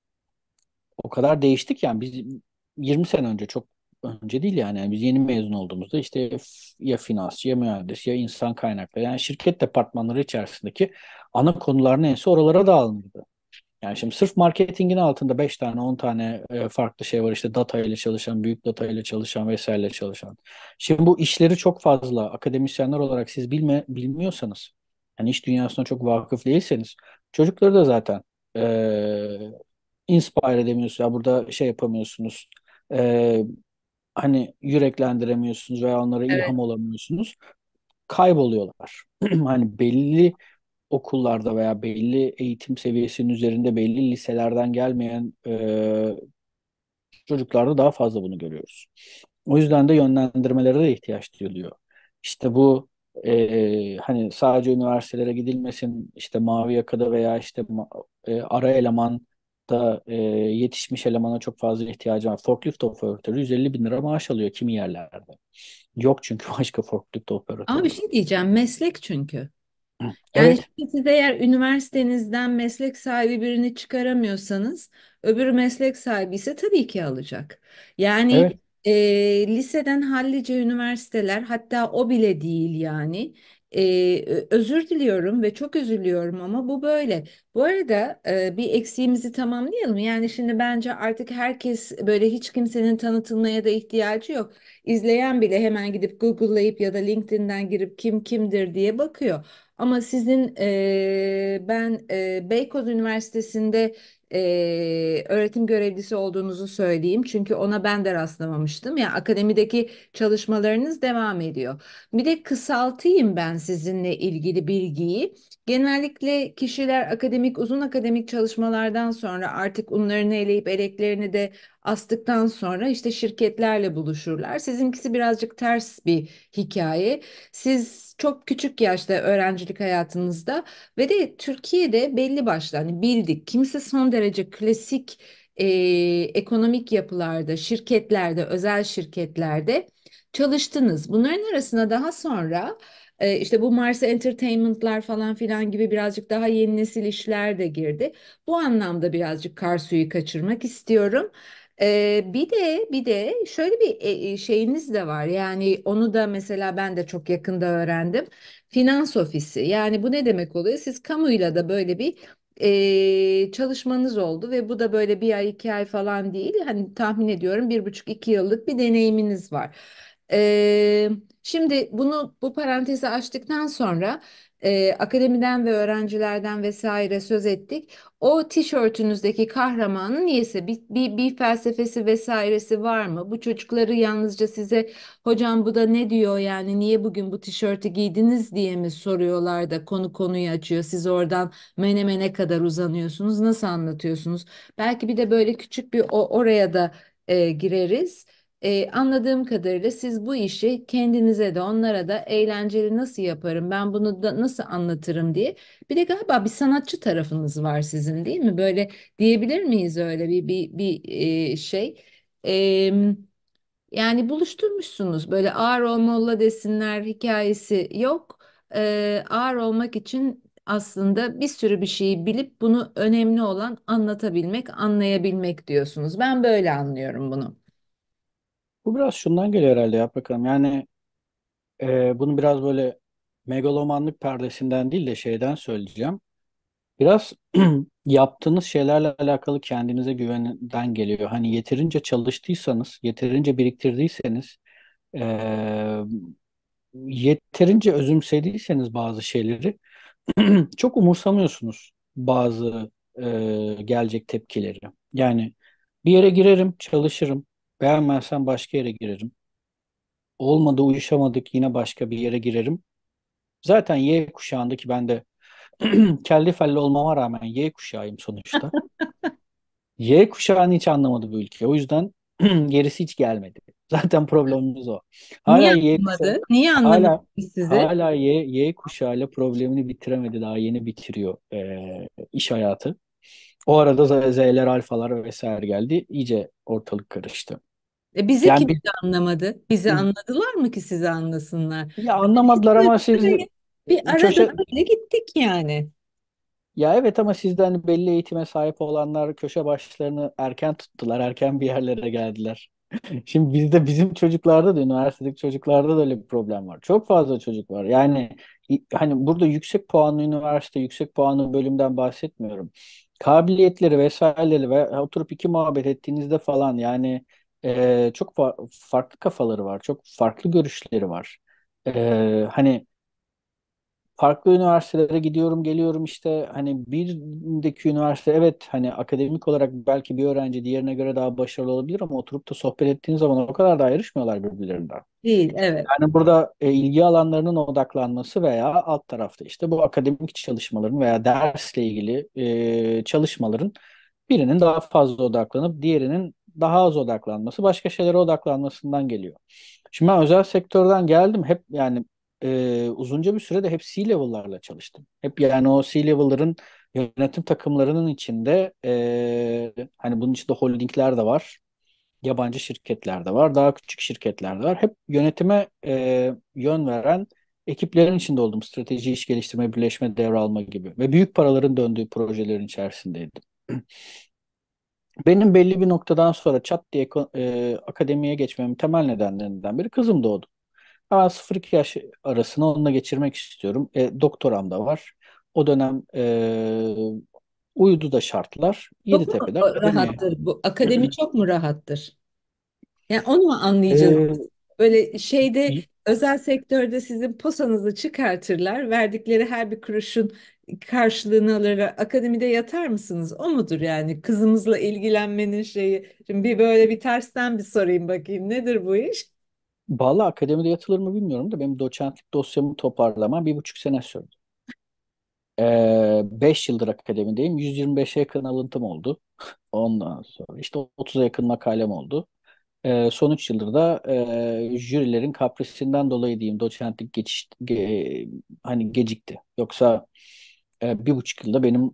o kadar değiştik yani biz 20 sene önce çok önce değil yani. yani biz yeni mezun olduğumuzda işte ya finans ya mühendis ya insan kaynakları yani şirket departmanları içerisindeki ana konular neyse oralara dağılınırdı. Yani şimdi sırf marketingin altında 5 tane 10 tane e, farklı şey var işte data ile çalışan, büyük data ile çalışan vesaireyle çalışan. Şimdi bu işleri çok fazla akademisyenler olarak siz bilme, bilmiyorsanız yani iş dünyasına çok vakıf değilseniz çocukları da zaten e, inspire edemiyorsunuz. Ya burada şey yapamıyorsunuz e, hani yüreklendiremiyorsunuz veya onlara evet. ilham olamıyorsunuz. Kayboluyorlar. hani belli okullarda veya belli eğitim seviyesinin üzerinde belli liselerden gelmeyen e, çocuklarda daha fazla bunu görüyoruz. O yüzden de yönlendirmelere de ihtiyaç duyuluyor. İşte bu e, hani sadece üniversitelere gidilmesin, işte mavi yakada veya işte e, ara eleman da e, yetişmiş elemana çok fazla ihtiyacı var. Forklift operatörü 150 bin lira maaş alıyor kimi yerlerde. Yok çünkü başka forklift operatörü. Ama bir şey diyeceğim meslek çünkü. Yani evet. siz eğer üniversitenizden meslek sahibi birini çıkaramıyorsanız öbürü meslek sahibi ise tabii ki alacak. Yani evet. e, liseden hallice üniversiteler hatta o bile değil yani. Ee, özür diliyorum ve çok üzülüyorum ama bu böyle. Bu arada e, bir eksiğimizi tamamlayalım. Yani şimdi bence artık herkes böyle hiç kimsenin tanıtılmaya da ihtiyacı yok. İzleyen bile hemen gidip Google'layıp ya da LinkedIn'den girip kim kimdir diye bakıyor. Ama sizin e, ben e, Beykoz Üniversitesi'nde e, öğretim görevlisi olduğunuzu söyleyeyim. Çünkü ona ben de rastlamamıştım. Ya yani akademideki çalışmalarınız devam ediyor. Bir de kısaltayım ben sizinle ilgili bilgiyi. Genellikle kişiler akademik akademik, uzun akademik çalışmalardan sonra artık unlarını eleyip eleklerini de astıktan sonra işte şirketlerle buluşurlar. Sizinkisi birazcık ters bir hikaye. Siz çok küçük yaşta öğrencilik hayatınızda ve de Türkiye'de belli başlı hani bildik kimse son derece klasik e, ekonomik yapılarda, şirketlerde, özel şirketlerde çalıştınız. Bunların arasına daha sonra e, işte bu Mars Entertainment'lar falan filan gibi birazcık daha yeni nesil işler de girdi. Bu anlamda birazcık kar suyu kaçırmak istiyorum. Ee, bir de bir de şöyle bir e, e, şeyiniz de var yani onu da mesela ben de çok yakında öğrendim finans ofisi yani bu ne demek oluyor siz kamuyla da böyle bir e, çalışmanız oldu ve bu da böyle bir ay iki ay falan değil hani tahmin ediyorum bir buçuk iki yıllık bir deneyiminiz var. Ee, Şimdi bunu bu parantezi açtıktan sonra e, akademiden ve öğrencilerden vesaire söz ettik. O tişörtünüzdeki kahramanın niyesi, bir, bir, bir felsefesi vesairesi var mı? Bu çocukları yalnızca size hocam bu da ne diyor yani niye bugün bu tişörtü giydiniz diye mi soruyorlar da konu konuyu açıyor. Siz oradan menemene kadar uzanıyorsunuz. Nasıl anlatıyorsunuz? Belki bir de böyle küçük bir o, oraya da e, gireriz. Ee, anladığım kadarıyla siz bu işi kendinize de onlara da eğlenceli nasıl yaparım ben bunu da nasıl anlatırım diye. Bir de galiba bir sanatçı tarafınız var sizin değil mi? Böyle diyebilir miyiz öyle bir bir bir e, şey? E, yani buluşturmuşsunuz böyle ağır olmalı desinler hikayesi yok. E, ağır olmak için aslında bir sürü bir şeyi bilip bunu önemli olan anlatabilmek, anlayabilmek diyorsunuz. Ben böyle anlıyorum bunu. Bu biraz şundan geliyor herhalde Yaprak bakalım Yani e, bunu biraz böyle megalomanlık perdesinden değil de şeyden söyleyeceğim. Biraz yaptığınız şeylerle alakalı kendinize güvenden geliyor. Hani yeterince çalıştıysanız, yeterince biriktirdiyseniz, e, yeterince özümsediyseniz bazı şeyleri çok umursamıyorsunuz bazı e, gelecek tepkileri. Yani bir yere girerim, çalışırım, Beğenmezsen başka yere girerim. Olmadı uyuşamadık yine başka bir yere girerim. Zaten Y kuşağındaki ben de kelli felli olmama rağmen Y kuşağıyım sonuçta. y kuşağını hiç anlamadı bu ülke. O yüzden gerisi hiç gelmedi. Zaten problemimiz o. Hala Niye anlamadı? Kuşağı, Niye anlamadı hala, sizi? Hala Y, y kuşağıyla problemini bitiremedi. Daha yeni bitiriyor e, iş hayatı. O arada Z'ler, alfalar vesaire geldi. İyice ortalık karıştı. E bizi yani kim bir... anlamadı? Bizi anladılar mı ki sizi anlasınlar? Ya anlamadılar ama siz şey, bir arada köşe... gittik yani. Ya evet ama sizden hani belli eğitime sahip olanlar köşe başlarını erken tuttular, erken bir yerlere geldiler. Şimdi bizde bizim çocuklarda da üniversitedeki çocuklarda da öyle bir problem var. Çok fazla çocuk var. Yani hani burada yüksek puanlı üniversite, yüksek puanlı bölümden bahsetmiyorum. Kabiliyetleri vesaireleri ve oturup iki muhabbet ettiğinizde falan yani e, çok fa- farklı kafaları var, çok farklı görüşleri var. E, hani farklı üniversitelere gidiyorum, geliyorum işte hani birindeki üniversite evet hani akademik olarak belki bir öğrenci diğerine göre daha başarılı olabilir ama oturup da sohbet ettiğin zaman o kadar da ayrışmıyorlar birbirlerinden. Değil, evet. Yani burada e, ilgi alanlarının odaklanması veya alt tarafta işte bu akademik çalışmaların veya dersle ilgili e, çalışmaların birinin daha fazla odaklanıp diğerinin daha az odaklanması, başka şeylere odaklanmasından geliyor. Şimdi ben özel sektörden geldim. Hep yani e, uzunca bir sürede hep C-level'larla çalıştım. Hep yani o C-level'ların yönetim takımlarının içinde e, hani bunun içinde holdingler de var. Yabancı şirketler de var. Daha küçük şirketler de var. Hep yönetime e, yön veren ekiplerin içinde oldum. Strateji, iş geliştirme, birleşme, devralma gibi. Ve büyük paraların döndüğü projelerin içerisindeydim. Benim belli bir noktadan sonra çat diye e, akademiye geçmemin temel nedenlerinden biri kızım doğdu. Ben 0-2 yaş arasını onunla geçirmek istiyorum. E, doktoram da var. O dönem e, uyudu da şartlar. Yeditepe'de çok mu akademiye. rahattır bu? Akademi çok mu rahattır? Yani onu mu anlayacağız? Ee, Böyle şeyde özel sektörde sizin posanızı çıkartırlar. Verdikleri her bir kuruşun karşılığını alarak akademide yatar mısınız? O mudur yani kızımızla ilgilenmenin şeyi? Şimdi bir böyle bir tersten bir sorayım bakayım nedir bu iş? Valla akademide yatılır mı bilmiyorum da benim doçentlik dosyamı toparlamam bir buçuk sene sürdü. 5 ee, yıldır akademideyim. 125'e yakın alıntım oldu. Ondan sonra işte 30'a yakın makalem oldu. Ee, son 3 yıldır da e, jürilerin kaprisinden dolayı diyeyim doçentlik geçiş, ge, hani gecikti. Yoksa e, bir buçuk yılda benim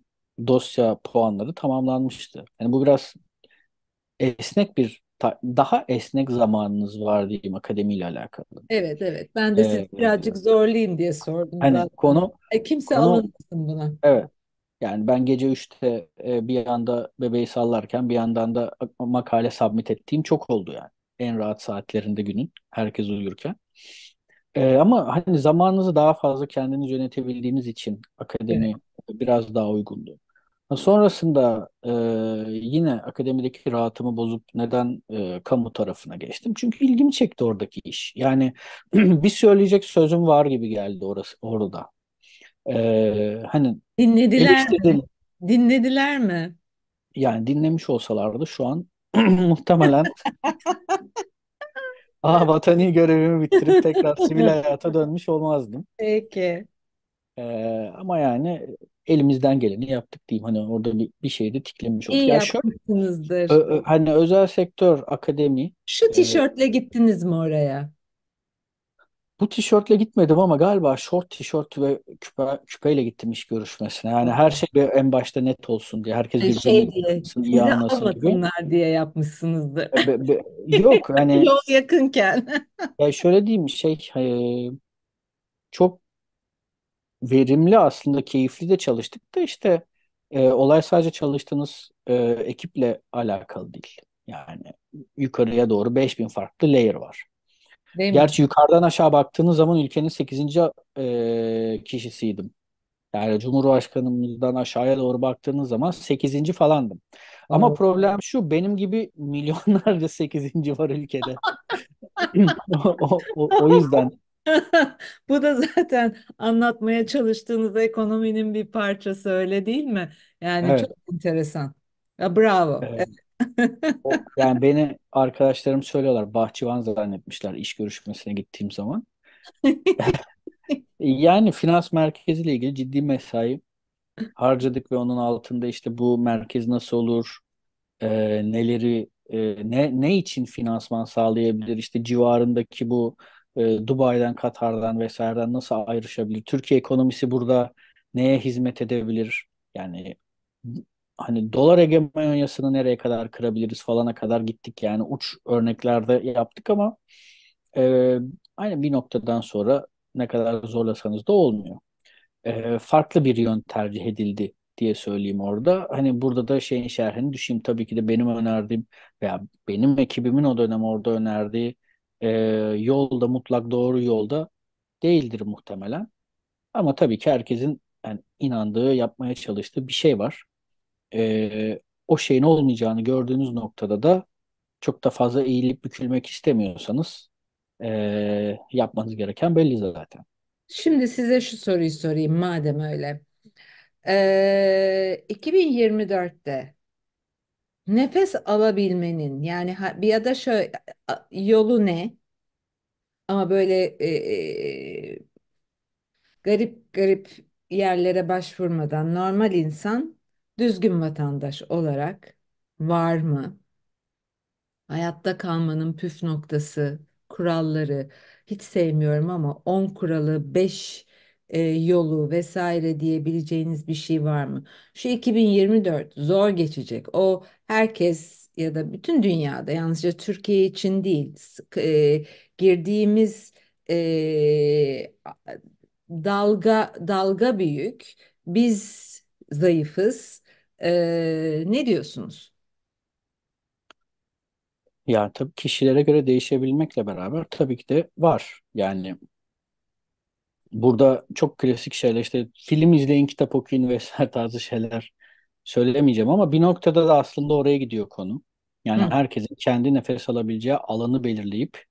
dosya puanları tamamlanmıştı. Yani bu biraz esnek bir daha esnek zamanınız var diyeyim akademiyle alakalı. Evet evet. Ben de e, sizi birazcık evet. zorlayayım diye sordum. Hani zaten. konu e, kimse konu, alınmasın buna. Evet. Yani ben gece 3'te e, bir yanda bebeği sallarken bir yandan da makale submit ettiğim çok oldu yani. En rahat saatlerinde günün herkes uyurken. Ee, ama hani zamanınızı daha fazla kendiniz yönetebildiğiniz için akademi evet. biraz daha uygundu. Sonrasında e, yine akademideki rahatımı bozup neden e, kamu tarafına geçtim? Çünkü ilgimi çekti oradaki iş. Yani bir söyleyecek sözüm var gibi geldi orası orada. E, hani dinlediler eleştirdim. mi? Dinlediler mi? Yani dinlemiş olsalardı şu an muhtemelen Aa, vatani görevimi bitirip tekrar sivil hayata dönmüş olmazdım. Peki. Ee, ama yani elimizden geleni yaptık diyeyim. Hani orada bir, bir şeyi de tiklemiş olduk. İyi Ya şöyle, yapmışsınızdır. ö- ö- hani özel sektör, akademi, Şu e, tişörtle gittiniz mi oraya? Bu tişörtle gitmedim ama galiba short tişört ve küpe, küpeyle gittim iş görüşmesine. Yani her şey bir en başta net olsun diye. Herkes birbirini e, şey diye, bilsin, iyi gibi. diye yapmışsınızdır. E, be, be, yok hani. Yol yakınken. ya şöyle diyeyim şey e, çok verimli aslında keyifli de çalıştık da işte e, olay sadece çalıştığınız e, ekiple alakalı değil. Yani yukarıya doğru 5000 farklı layer var. Değil Gerçi yukarıdan aşağı baktığınız zaman ülkenin 8. E, kişisiydim. Yani Cumhurbaşkanımızdan aşağıya doğru baktığınız zaman 8. falandım. Ama evet. problem şu benim gibi milyonlarca 8. var ülkede. o, o, o yüzden. Bu da zaten anlatmaya çalıştığınız ekonominin bir parçası öyle değil mi? Yani Evet. çok enteresan. Ya bravo. Evet. Evet yani beni arkadaşlarım söylüyorlar bahçıvan zannetmişler iş görüşmesine gittiğim zaman. yani finans merkeziyle ilgili ciddi mesai harcadık ve onun altında işte bu merkez nasıl olur, e, neleri e, ne ne için finansman sağlayabilir, işte civarındaki bu e, Dubai'den, Katar'dan vesaireden nasıl ayrışabilir, Türkiye ekonomisi burada neye hizmet edebilir, yani hani dolar hegemonyasını nereye kadar kırabiliriz falana kadar gittik yani uç örneklerde yaptık ama e, aynı bir noktadan sonra ne kadar zorlasanız da olmuyor. E, farklı bir yön tercih edildi diye söyleyeyim orada. Hani burada da şeyin şerhini düşeyim tabii ki de benim önerdiğim veya benim ekibimin o dönem orada önerdiği e, yol mutlak doğru yolda değildir muhtemelen. Ama tabii ki herkesin yani inandığı, yapmaya çalıştığı bir şey var e, o şeyin olmayacağını gördüğünüz noktada da çok da fazla eğilip bükülmek istemiyorsanız e, yapmanız gereken belli zaten. Şimdi size şu soruyu sorayım madem öyle. Ee, 2024'te nefes alabilmenin yani bir ya da şöyle yolu ne? Ama böyle e, e, garip garip yerlere başvurmadan normal insan düzgün vatandaş olarak var mı? Hayatta kalmanın püf noktası, kuralları hiç sevmiyorum ama 10 kuralı, 5 e, yolu vesaire diyebileceğiniz bir şey var mı? Şu 2024 zor geçecek. O herkes ya da bütün dünyada yalnızca Türkiye için değil e, girdiğimiz e, dalga dalga büyük. Biz zayıfız. Ee, ne diyorsunuz? Yani tabii kişilere göre değişebilmekle beraber tabii ki de var. Yani burada çok klasik şeyler işte film izleyin, kitap okuyun vesaire tarzı şeyler söylemeyeceğim ama bir noktada da aslında oraya gidiyor konu. Yani Hı. herkesin kendi nefes alabileceği alanı belirleyip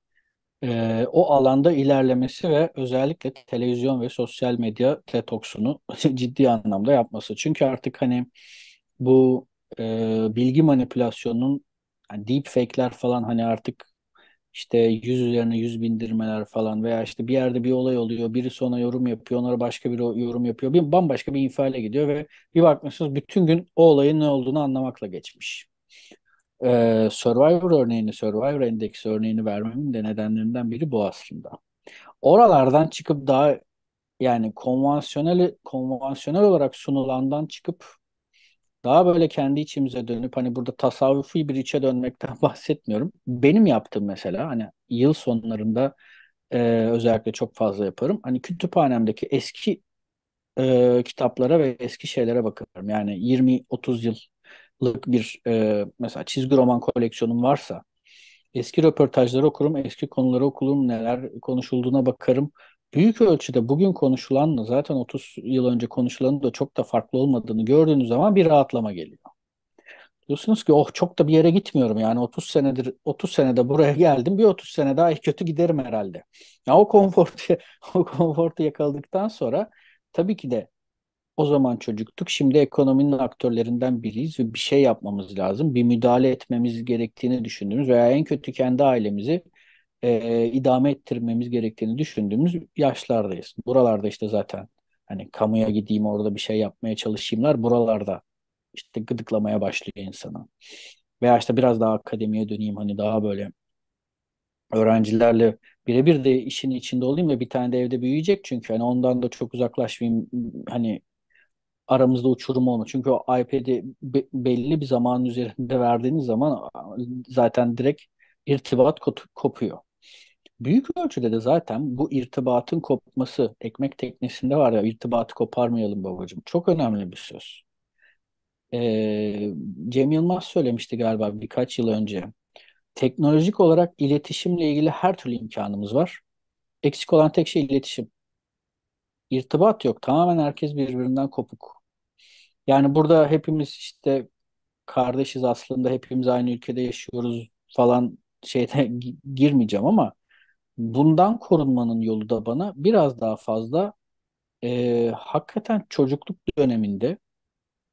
e, o alanda ilerlemesi ve özellikle televizyon ve sosyal medya detoksunu ciddi anlamda yapması. Çünkü artık hani bu e, bilgi manipülasyonunun yani deep fake'ler falan hani artık işte yüz üzerine yüz bindirmeler falan veya işte bir yerde bir olay oluyor biri sonra yorum yapıyor onlara başka bir yorum yapıyor bir bambaşka bir infiale gidiyor ve bir bakmışsınız bütün gün o olayın ne olduğunu anlamakla geçmiş. Ee, Survivor örneğini, Survivor Endeksi örneğini vermemin de nedenlerinden biri bu aslında. Oralardan çıkıp daha yani konvansiyonel konvansiyonel olarak sunulandan çıkıp daha böyle kendi içimize dönüp hani burada tasavvufi bir içe dönmekten bahsetmiyorum. Benim yaptığım mesela hani yıl sonlarında e, özellikle çok fazla yaparım. Hani kütüphanemdeki eski e, kitaplara ve eski şeylere bakarım. Yani 20-30 yıllık bir e, mesela çizgi roman koleksiyonum varsa eski röportajları okurum, eski konuları okurum, neler konuşulduğuna bakarım büyük ölçüde bugün konuşulanla zaten 30 yıl önce konuşulanın da çok da farklı olmadığını gördüğünüz zaman bir rahatlama geliyor. Diyorsunuz ki oh çok da bir yere gitmiyorum yani 30 senedir 30 senede buraya geldim bir 30 sene daha kötü giderim herhalde. Ya o konfortu o konfortu yakaladıktan sonra tabii ki de o zaman çocuktuk. Şimdi ekonominin aktörlerinden biriyiz ve bir şey yapmamız lazım. Bir müdahale etmemiz gerektiğini düşündüğümüz veya en kötü kendi ailemizi e, idame ettirmemiz gerektiğini düşündüğümüz yaşlardayız. Buralarda işte zaten hani kamuya gideyim orada bir şey yapmaya çalışayımlar buralarda işte gıdıklamaya başlıyor insana. Veya işte biraz daha akademiye döneyim hani daha böyle öğrencilerle birebir de işin içinde olayım ve bir tane de evde büyüyecek çünkü hani ondan da çok uzaklaşmayayım hani aramızda uçurum olma. Çünkü o iPad'i be- belli bir zamanın üzerinde verdiğiniz zaman zaten direkt irtibat kopuyor. Büyük ölçüde de zaten bu irtibatın kopması, ekmek teknesinde var ya irtibatı koparmayalım babacığım. Çok önemli bir söz. Ee, Cem Yılmaz söylemişti galiba birkaç yıl önce. Teknolojik olarak iletişimle ilgili her türlü imkanımız var. Eksik olan tek şey iletişim. İrtibat yok. Tamamen herkes birbirinden kopuk. Yani burada hepimiz işte kardeşiz aslında hepimiz aynı ülkede yaşıyoruz falan şeyde girmeyeceğim ama bundan korunmanın yolu da bana biraz daha fazla e, hakikaten çocukluk döneminde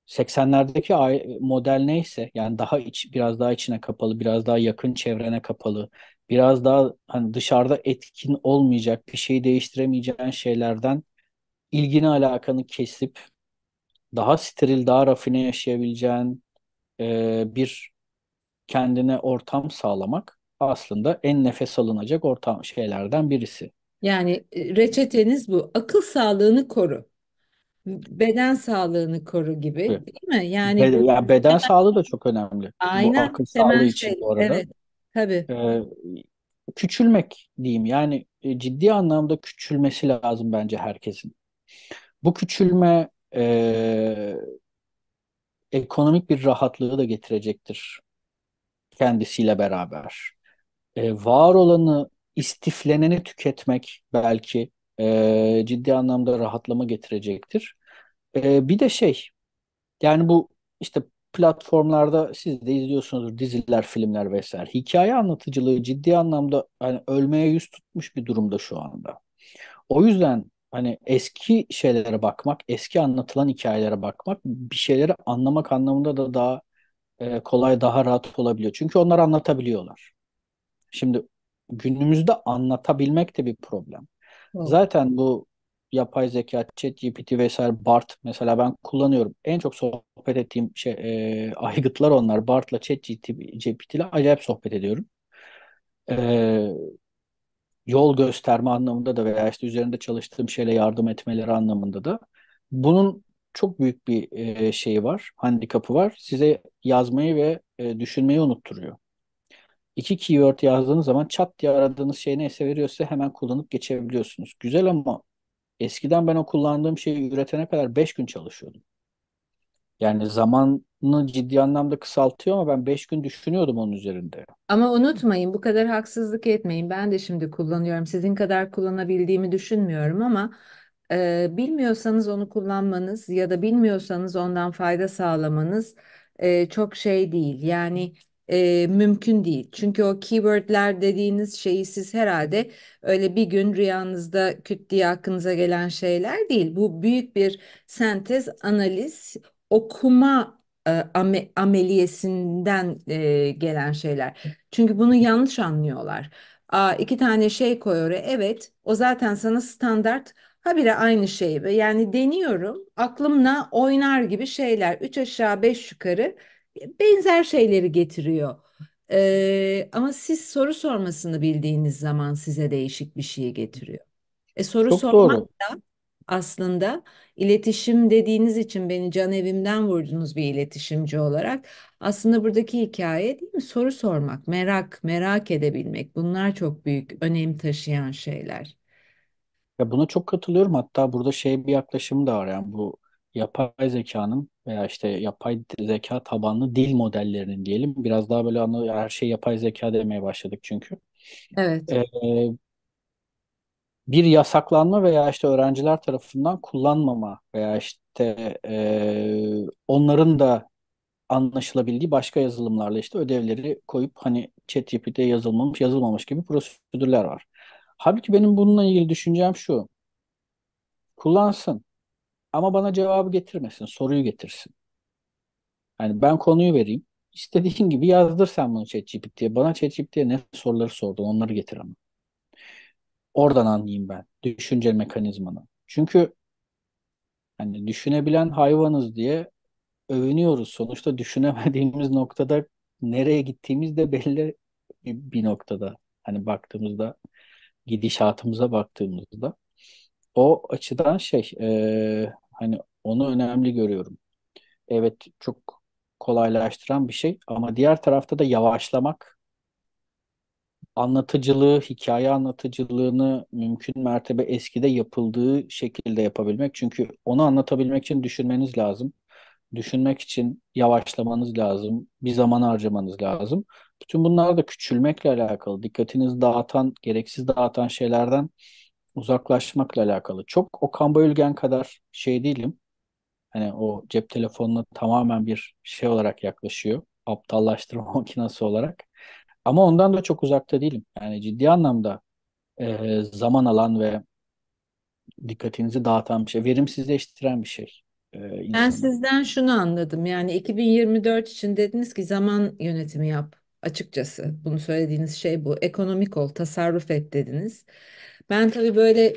80'lerdeki model neyse yani daha iç, biraz daha içine kapalı, biraz daha yakın çevrene kapalı, biraz daha hani dışarıda etkin olmayacak, bir şeyi değiştiremeyeceğin şeylerden ilgini alakanı kesip daha steril, daha rafine yaşayabileceğin e, bir kendine ortam sağlamak aslında en nefes alınacak ortam şeylerden birisi. Yani e, reçeteniz bu. Akıl sağlığını koru. Beden sağlığını koru gibi değil mi? Yani Be ya beden temel... sağlığı da çok önemli. Aynen. Bu akıl temel sağlığı için şey. bu arada. Evet. Tabii. Ee, küçülmek diyeyim. Yani e, ciddi anlamda küçülmesi lazım bence herkesin. Bu küçülme e, ekonomik bir rahatlığı da getirecektir kendisiyle beraber e, var olanı istifleneni tüketmek belki e, ciddi anlamda rahatlama getirecektir. E, bir de şey yani bu işte platformlarda siz de izliyorsunuzdur diziler, filmler vesaire. Hikaye anlatıcılığı ciddi anlamda hani ölmeye yüz tutmuş bir durumda şu anda. O yüzden hani eski şeylere bakmak, eski anlatılan hikayelere bakmak bir şeyleri anlamak anlamında da daha e, kolay, daha rahat olabiliyor. Çünkü onlar anlatabiliyorlar. Şimdi günümüzde anlatabilmek de bir problem. Evet. Zaten bu yapay zeka, chat, GPT vesaire BART mesela ben kullanıyorum. En çok sohbet ettiğim şey e, aygıtlar onlar. BART'la chat GPT ile acayip sohbet ediyorum. E, yol gösterme anlamında da veya işte üzerinde çalıştığım şeyle yardım etmeleri anlamında da bunun çok büyük bir e, şeyi var, handikapı var. Size yazmayı ve e, düşünmeyi unutturuyor iki keyword yazdığınız zaman çat diye aradığınız şey neyse veriyorsa hemen kullanıp geçebiliyorsunuz. Güzel ama eskiden ben o kullandığım şeyi üretene kadar 5 gün çalışıyordum. Yani zamanını ciddi anlamda kısaltıyor ama ben 5 gün düşünüyordum onun üzerinde. Ama unutmayın bu kadar haksızlık etmeyin. Ben de şimdi kullanıyorum. Sizin kadar kullanabildiğimi düşünmüyorum ama e, bilmiyorsanız onu kullanmanız ya da bilmiyorsanız ondan fayda sağlamanız e, çok şey değil. Yani e, mümkün değil. Çünkü o keywordler dediğiniz şeyi siz herhalde öyle bir gün rüyanızda küt diye aklınıza gelen şeyler değil. Bu büyük bir sentez, analiz, okuma e, ame, ameliyesinden e, gelen şeyler. Çünkü bunu yanlış anlıyorlar. Aa, iki tane şey koyuyor. Evet, o zaten sana standart. Habire aynı şey. Yani deniyorum, aklımla oynar gibi şeyler. Üç aşağı beş yukarı benzer şeyleri getiriyor. Ee, ama siz soru sormasını bildiğiniz zaman size değişik bir şey getiriyor. E, soru Çok sormak doğru. da aslında iletişim dediğiniz için beni can evimden vurdunuz bir iletişimci olarak. Aslında buradaki hikaye değil mi? Soru sormak, merak, merak edebilmek. Bunlar çok büyük önem taşıyan şeyler. Ya buna çok katılıyorum. Hatta burada şey bir yaklaşım da var. Yani bu yapay zekanın veya işte yapay zeka tabanlı dil modellerinin diyelim biraz daha böyle anı, her şey yapay zeka demeye başladık çünkü. Evet. Ee, bir yasaklanma veya işte öğrenciler tarafından kullanmama veya işte e, onların da anlaşılabildiği başka yazılımlarla işte ödevleri koyup hani ChatGPT'ye yazılmamış yazılmamış gibi prosedürler var. Halbuki benim bununla ilgili düşüncem şu. Kullansın. Ama bana cevabı getirmesin, soruyu getirsin. Yani ben konuyu vereyim. İstediğin gibi yazdır sen bunu ChatGPT'ye. Bana ChatGPT'ye ne soruları sordun onları getir ama. Oradan anlayayım ben düşünce mekanizmanı. Çünkü hani düşünebilen hayvanız diye övünüyoruz. Sonuçta düşünemediğimiz noktada nereye gittiğimiz de belli bir noktada. Hani baktığımızda gidişatımıza baktığımızda o açıdan şey e, hani onu önemli görüyorum. Evet çok kolaylaştıran bir şey ama diğer tarafta da yavaşlamak anlatıcılığı, hikaye anlatıcılığını mümkün mertebe eskide yapıldığı şekilde yapabilmek. Çünkü onu anlatabilmek için düşünmeniz lazım. Düşünmek için yavaşlamanız lazım. Bir zaman harcamanız lazım. Bütün bunlar da küçülmekle alakalı. Dikkatinizi dağıtan, gereksiz dağıtan şeylerden uzaklaşmakla alakalı. Çok Okan Bayülgen kadar şey değilim. Hani o cep telefonuna tamamen bir şey olarak yaklaşıyor. Aptallaştırma makinesi olarak. Ama ondan da çok uzakta değilim. Yani ciddi anlamda e, zaman alan ve dikkatinizi dağıtan bir şey, verimsizleştiren bir şey. E, ben sizden şunu anladım. Yani 2024 için dediniz ki zaman yönetimi yap açıkçası. Bunu söylediğiniz şey bu. Ekonomik ol, tasarruf et dediniz. Ben tabii böyle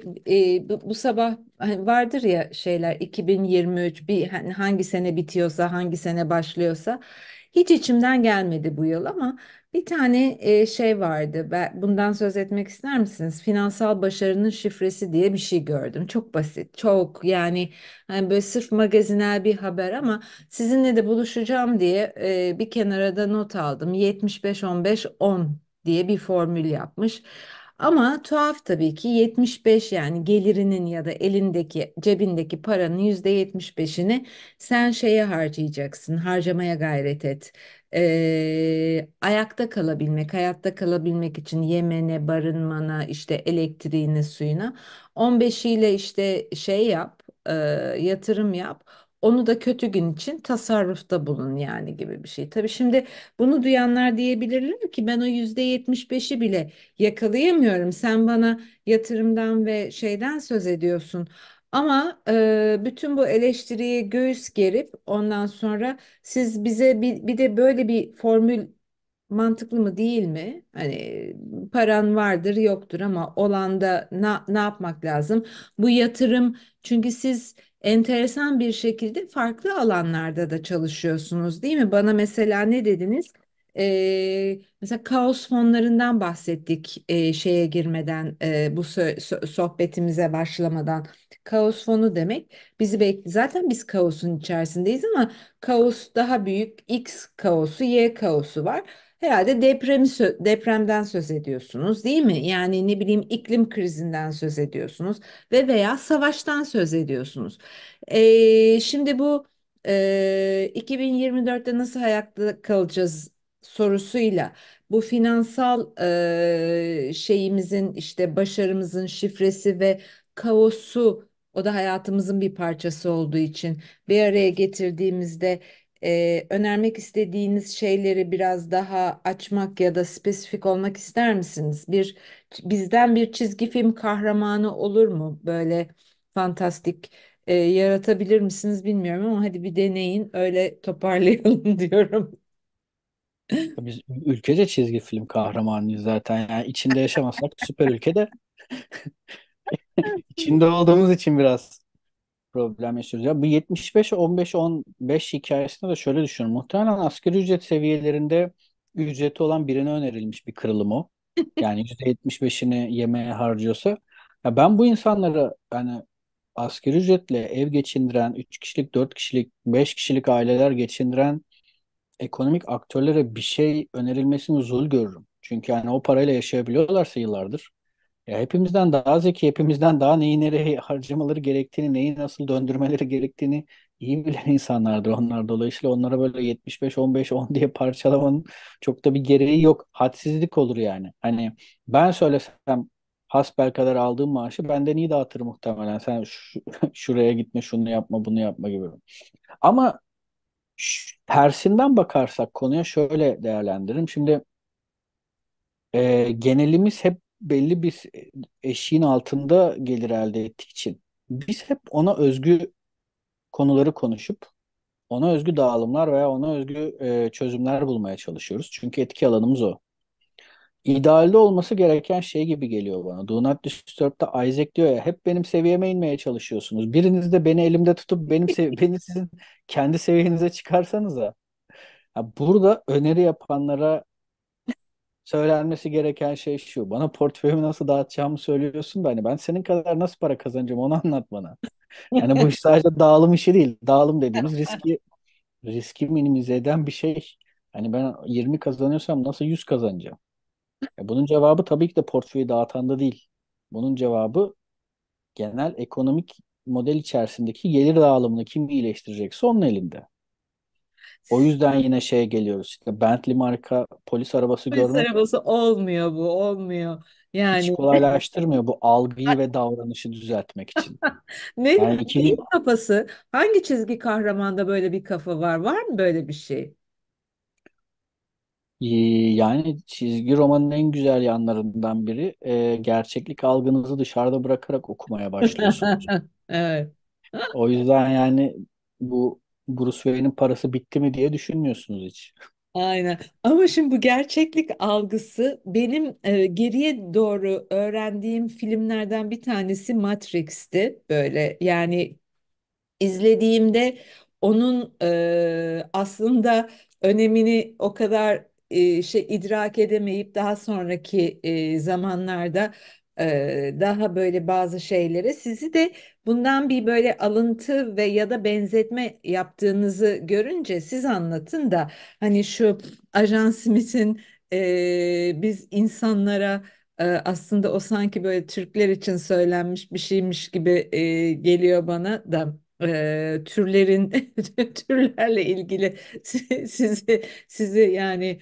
e, bu, bu sabah hani vardır ya şeyler 2023 bir hani hangi sene bitiyorsa hangi sene başlıyorsa hiç içimden gelmedi bu yıl ama bir tane e, şey vardı. Ben, bundan söz etmek ister misiniz? Finansal başarının şifresi diye bir şey gördüm. Çok basit, çok yani hani böyle sırf magazinel bir haber ama sizinle de buluşacağım diye e, bir kenara da not aldım. 75-15-10 diye bir formül yapmış. Ama tuhaf tabii ki 75 yani gelirinin ya da elindeki cebindeki paranın %75'ini sen şeye harcayacaksın. Harcamaya gayret et. Ee, ayakta kalabilmek, hayatta kalabilmek için yemene, barınmana, işte elektriğine, suyuna. ile işte şey yap, e, yatırım yap. Onu da kötü gün için tasarrufta bulun yani gibi bir şey. Tabii şimdi bunu duyanlar diyebilirler ki ben o yüzde beşi bile yakalayamıyorum. Sen bana yatırımdan ve şeyden söz ediyorsun. Ama e, bütün bu eleştiriye göğüs gerip ondan sonra siz bize bir, bir de böyle bir formül mantıklı mı değil mi? Hani paran vardır yoktur ama olanda ne, ne yapmak lazım? Bu yatırım çünkü siz enteresan bir şekilde farklı alanlarda da çalışıyorsunuz değil mi? Bana mesela ne dediniz? E, mesela kaos fonlarından bahsettik e, şeye girmeden e, bu so- sohbetimize başlamadan. Kaos fonu demek bizi bekli. Zaten biz kaosun içerisindeyiz ama kaos daha büyük X kaosu, Y kaosu var. Herhalde depremi depremden söz ediyorsunuz değil mi? Yani ne bileyim iklim krizinden söz ediyorsunuz ve veya savaştan söz ediyorsunuz. Ee, şimdi bu e, 2024'te nasıl hayatta kalacağız sorusuyla bu finansal e, şeyimizin işte başarımızın şifresi ve kaosu o da hayatımızın bir parçası olduğu için bir araya getirdiğimizde e, önermek istediğiniz şeyleri biraz daha açmak ya da spesifik olmak ister misiniz? Bir bizden bir çizgi film kahramanı olur mu? Böyle fantastik e, yaratabilir misiniz bilmiyorum ama hadi bir deneyin öyle toparlayalım diyorum. Biz ülkece çizgi film kahramanıyız zaten. Yani içinde yaşamasak süper ülkede İçinde olduğumuz için biraz problem yaşıyoruz. Ya bu 75 15 15 hikayesinde de şöyle düşünün. Muhtemelen asgari ücret seviyelerinde ücreti olan birine önerilmiş bir kırılım o. Yani %75'ini yemeğe harcıyorsa. Ya ben bu insanlara yani asgari ücretle ev geçindiren, 3 kişilik, 4 kişilik, 5 kişilik aileler geçindiren ekonomik aktörlere bir şey önerilmesini zul görürüm. Çünkü yani o parayla yaşayabiliyorlarsa yıllardır ya hepimizden daha zeki, hepimizden daha neyi nereye harcamaları gerektiğini, neyi nasıl döndürmeleri gerektiğini iyi bilen insanlardır onlar. Dolayısıyla onlara böyle 75-15-10 diye parçalamanın çok da bir gereği yok. Hadsizlik olur yani. Hani ben söylesem hasbel kadar aldığım maaşı benden iyi dağıtır muhtemelen. Sen şuraya gitme, şunu yapma, bunu yapma gibi. Ama tersinden bakarsak konuya şöyle değerlendirelim. Şimdi e, genelimiz hep belli bir eşiğin altında gelir elde ettiği için biz hep ona özgü konuları konuşup ona özgü dağılımlar veya ona özgü e, çözümler bulmaya çalışıyoruz. Çünkü etki alanımız o. İdealde olması gereken şey gibi geliyor bana. Do not disturb'da Isaac diyor ya hep benim seviyeme inmeye çalışıyorsunuz. Biriniz de beni elimde tutup benim beni sizin kendi seviyenize çıkarsanız da Burada öneri yapanlara söylenmesi gereken şey şu. Bana portföyümü nasıl dağıtacağımı söylüyorsun da hani ben senin kadar nasıl para kazanacağım onu anlat bana. Yani bu iş sadece dağılım işi değil. Dağılım dediğimiz riski riski minimize eden bir şey. Hani ben 20 kazanıyorsam nasıl 100 kazanacağım? E, bunun cevabı tabii ki de portföyü da değil. Bunun cevabı genel ekonomik model içerisindeki gelir dağılımını kim iyileştirecekse onun elinde. O yüzden yine şeye geliyoruz. İşte Bentley marka polis arabası polis görmek. Polis arabası olmuyor bu, olmuyor. Yani hiç kolaylaştırmıyor bu algıyı ve davranışı düzeltmek için. Ne yani kimin kafası? Hangi çizgi kahramanda böyle bir kafa var? Var mı böyle bir şey? Ee, yani çizgi romanın en güzel yanlarından biri e, gerçeklik algınızı dışarıda bırakarak okumaya başlıyorsunuz. Evet. O yüzden yani bu Bruce Wayne'in parası bitti mi diye düşünmüyorsunuz hiç. Aynen. Ama şimdi bu gerçeklik algısı benim e, geriye doğru öğrendiğim filmlerden bir tanesi Matrix'ti böyle. Yani izlediğimde onun e, aslında önemini o kadar e, şey idrak edemeyip daha sonraki e, zamanlarda e, daha böyle bazı şeylere sizi de bundan bir böyle alıntı ve ya da benzetme yaptığınızı görünce siz anlatın da hani şu Ajan Smith'in e, biz insanlara e, aslında o sanki böyle Türkler için söylenmiş bir şeymiş gibi e, geliyor bana da e, türlerin türlerle ilgili sizi sizi yani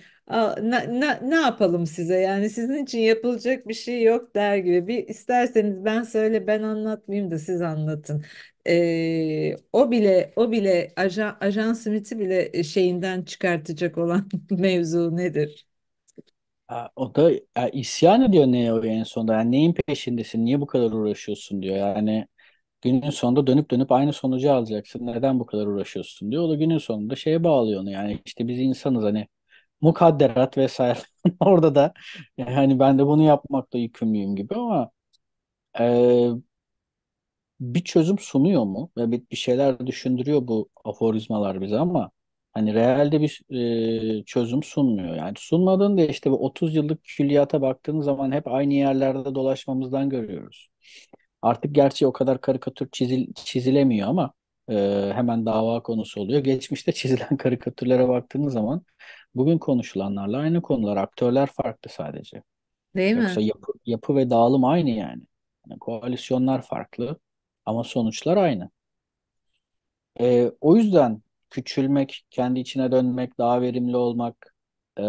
ne, yapalım size yani sizin için yapılacak bir şey yok der gibi bir isterseniz ben söyle ben anlatmayayım da siz anlatın ee, o bile o bile ajan, ajan Smith'i bile e, şeyinden çıkartacak olan mevzu nedir? O da ya, isyan ediyor Neo en sonunda. Yani neyin peşindesin? Niye bu kadar uğraşıyorsun diyor. Yani günün sonunda dönüp dönüp aynı sonucu alacaksın. Neden bu kadar uğraşıyorsun diyor. O da günün sonunda şeye bağlıyor onu. Yani işte biz insanız hani mukadderat vesaire. Orada da yani hani ben de bunu yapmakla yükümlüyüm gibi ama e, bir çözüm sunuyor mu? Ve bir, bir şeyler düşündürüyor bu aforizmalar bize ama hani realde bir e, çözüm sunmuyor. Yani sunmadığın da işte bu 30 yıllık külliyata baktığın zaman hep aynı yerlerde dolaşmamızdan görüyoruz. Artık gerçi o kadar karikatür çizil, çizilemiyor ama e, hemen dava konusu oluyor. Geçmişte çizilen karikatürlere baktığınız zaman bugün konuşulanlarla aynı konular. Aktörler farklı sadece. Değil Yoksa mi? yapı, yapı ve dağılım aynı yani. yani. Koalisyonlar farklı ama sonuçlar aynı. Ee, o yüzden küçülmek, kendi içine dönmek, daha verimli olmak, e,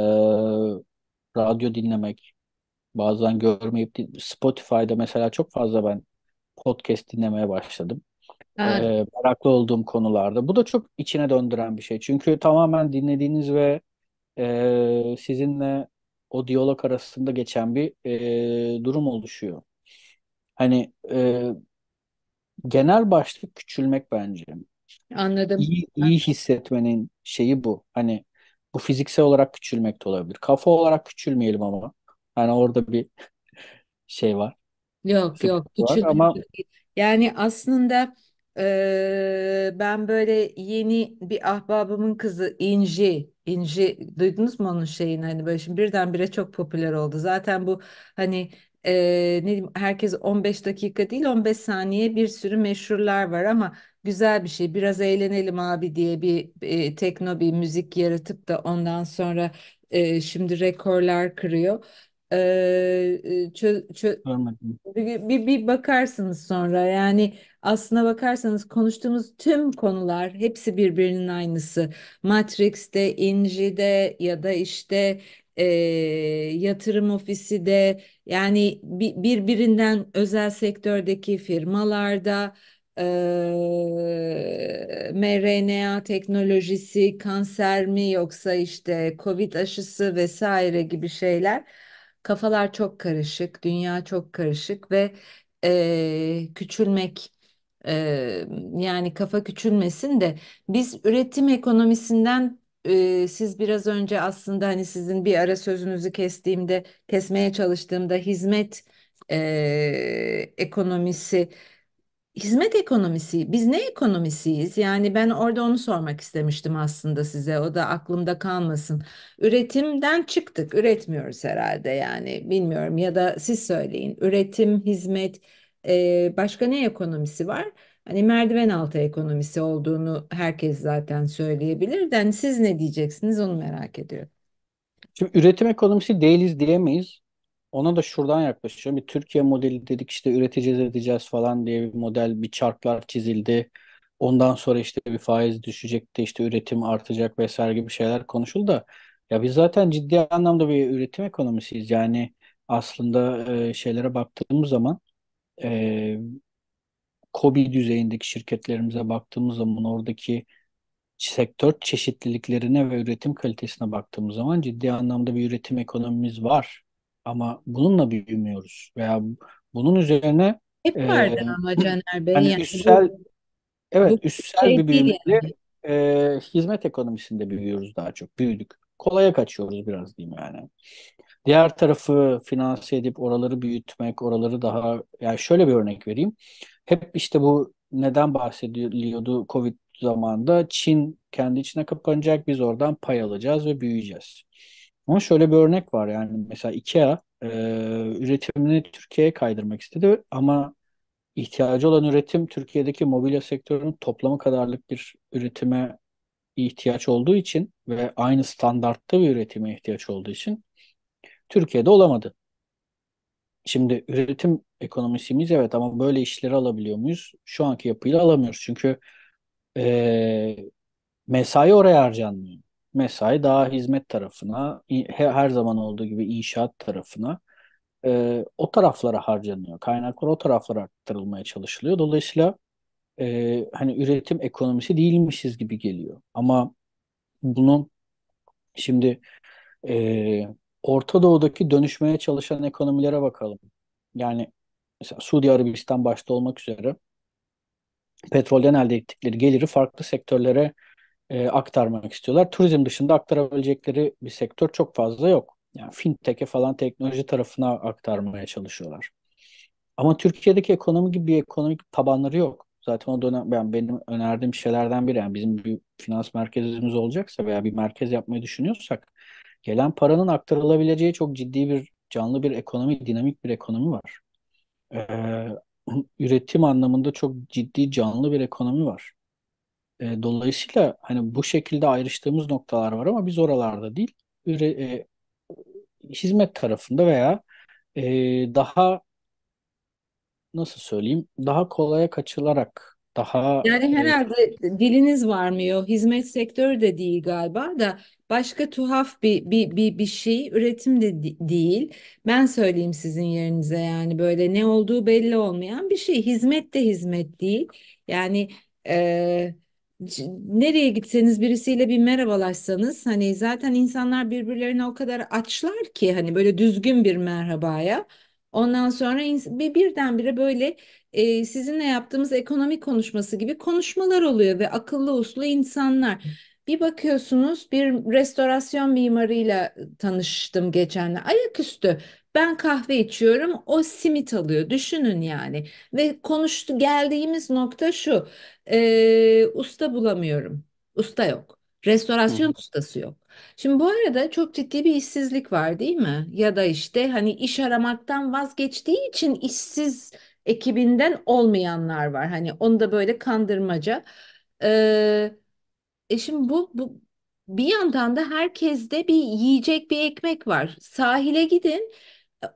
radyo dinlemek, bazen görmeyip Spotify'da mesela çok fazla ben podcast dinlemeye başladım. Ee, evet. E, meraklı olduğum konularda. Bu da çok içine döndüren bir şey. Çünkü tamamen dinlediğiniz ve e, sizinle o diyalog arasında geçen bir e, durum oluşuyor. Hani e, genel başlık küçülmek bence. Anladım. İyi, iyi hissetmenin şeyi bu. Hani bu fiziksel olarak küçülmek de olabilir. Kafa olarak küçülmeyelim ama. Hani orada bir şey var. Yok yok var küçüldüm. ama Yani aslında ee, ben böyle yeni bir ahbabımın kızı İnci, İnci duydunuz mu onun şeyini hani böyle şimdi birdenbire çok popüler oldu. Zaten bu hani e, ne diyeyim herkes 15 dakika değil 15 saniye bir sürü meşhurlar var ama güzel bir şey. Biraz eğlenelim abi diye bir e, tekno bir müzik yaratıp da ondan sonra e, şimdi rekorlar kırıyor. Ee, e, çö çö Anladım. bir, bir bakarsınız sonra yani aslına bakarsanız konuştuğumuz tüm konular hepsi birbirinin aynısı. Matrix'te, İnci'de ya da işte e, yatırım ofisi de yani bir birbirinden özel sektördeki firmalarda e, mRNA teknolojisi, kanser mi yoksa işte COVID aşısı vesaire gibi şeyler kafalar çok karışık, dünya çok karışık ve e, küçülmek e, yani kafa küçülmesin de biz üretim ekonomisinden e, siz biraz önce aslında hani sizin bir ara sözünüzü kestiğimde kesmeye çalıştığımda hizmet e, ekonomisi Hizmet ekonomisi, biz ne ekonomisiyiz? Yani ben orada onu sormak istemiştim aslında size. O da aklımda kalmasın. Üretimden çıktık, üretmiyoruz herhalde yani bilmiyorum ya da siz söyleyin. Üretim, hizmet, e, başka ne ekonomisi var? Hani merdiven altı ekonomisi olduğunu herkes zaten söyleyebilir. Yani siz ne diyeceksiniz onu merak ediyorum. Şimdi üretim ekonomisi değiliz diyemeyiz ona da şuradan yaklaşıyorum. Bir Türkiye modeli dedik işte üreteceğiz edeceğiz falan diye bir model bir çarklar çizildi. Ondan sonra işte bir faiz düşecek de işte üretim artacak vesaire gibi şeyler konuşuldu da ya biz zaten ciddi anlamda bir üretim ekonomisiyiz. Yani aslında e, şeylere baktığımız zaman e, KOBİ düzeyindeki şirketlerimize baktığımız zaman oradaki sektör çeşitliliklerine ve üretim kalitesine baktığımız zaman ciddi anlamda bir üretim ekonomimiz var. Ama bununla büyümüyoruz veya bunun üzerine hep vardı e, ama Caner Bey. Hani yani üstsel, bu, evet bu üstsel şey bir büyümeyle yani. e, hizmet ekonomisinde büyüyoruz daha çok. Büyüdük. Kolaya kaçıyoruz biraz diyeyim yani. Diğer tarafı finanse edip oraları büyütmek, oraları daha yani şöyle bir örnek vereyim. Hep işte bu neden bahsediliyordu Covid zamanında Çin kendi içine kapanacak, biz oradan pay alacağız ve büyüyeceğiz. Ama şöyle bir örnek var yani mesela IKEA e, üretimini Türkiye'ye kaydırmak istedi ama ihtiyacı olan üretim Türkiye'deki mobilya sektörünün toplamı kadarlık bir üretime ihtiyaç olduğu için ve aynı standartta bir üretime ihtiyaç olduğu için Türkiye'de olamadı. Şimdi üretim ekonomisimiz evet ama böyle işleri alabiliyor muyuz? Şu anki yapıyla alamıyoruz çünkü e, mesai oraya harcanmıyor mesai daha hizmet tarafına, her zaman olduğu gibi inşaat tarafına e, o taraflara harcanıyor. Kaynaklar o taraflara aktarılmaya çalışılıyor. Dolayısıyla e, hani üretim ekonomisi değilmişiz gibi geliyor. Ama bunun şimdi e, Orta Doğu'daki dönüşmeye çalışan ekonomilere bakalım. Yani mesela Suudi Arabistan başta olmak üzere petrolden elde ettikleri geliri farklı sektörlere e, aktarmak istiyorlar. Turizm dışında aktarabilecekleri bir sektör çok fazla yok. Yani fintech'e falan teknoloji tarafına aktarmaya çalışıyorlar. Ama Türkiye'deki ekonomi gibi bir ekonomik tabanları yok. Zaten o dönem ben benim önerdiğim şeylerden biri yani bizim bir finans merkezimiz olacaksa veya bir merkez yapmayı düşünüyorsak gelen paranın aktarılabileceği çok ciddi bir canlı bir ekonomi, dinamik bir ekonomi var. Ee, üretim anlamında çok ciddi canlı bir ekonomi var. E, dolayısıyla hani bu şekilde ayrıştığımız noktalar var ama biz oralarda değil, üre, e, hizmet tarafında veya e, daha nasıl söyleyeyim daha kolaya kaçılarak daha yani e, herhalde diliniz varmıyor. Hizmet sektörü de değil galiba da başka tuhaf bir bir bir, bir şey üretim de değil. Ben söyleyeyim sizin yerinize yani böyle ne olduğu belli olmayan bir şey. Hizmet de hizmet değil. Yani e, nereye gitseniz birisiyle bir merhabalaşsanız hani zaten insanlar birbirlerine o kadar açlar ki hani böyle düzgün bir merhabaya. Ondan sonra bir birdenbire böyle e, sizinle yaptığımız ekonomik konuşması gibi konuşmalar oluyor ve akıllı uslu insanlar. Bir bakıyorsunuz bir restorasyon mimarıyla tanıştım geçenle ayaküstü ben kahve içiyorum, o simit alıyor. Düşünün yani. Ve konuştu geldiğimiz nokta şu. E, usta bulamıyorum. Usta yok. Restorasyon ustası yok. Şimdi bu arada çok ciddi bir işsizlik var değil mi? Ya da işte hani iş aramaktan vazgeçtiği için işsiz ekibinden olmayanlar var. Hani onu da böyle kandırmaca. Ee, e şimdi bu, bu bir yandan da herkeste bir yiyecek bir ekmek var. Sahile gidin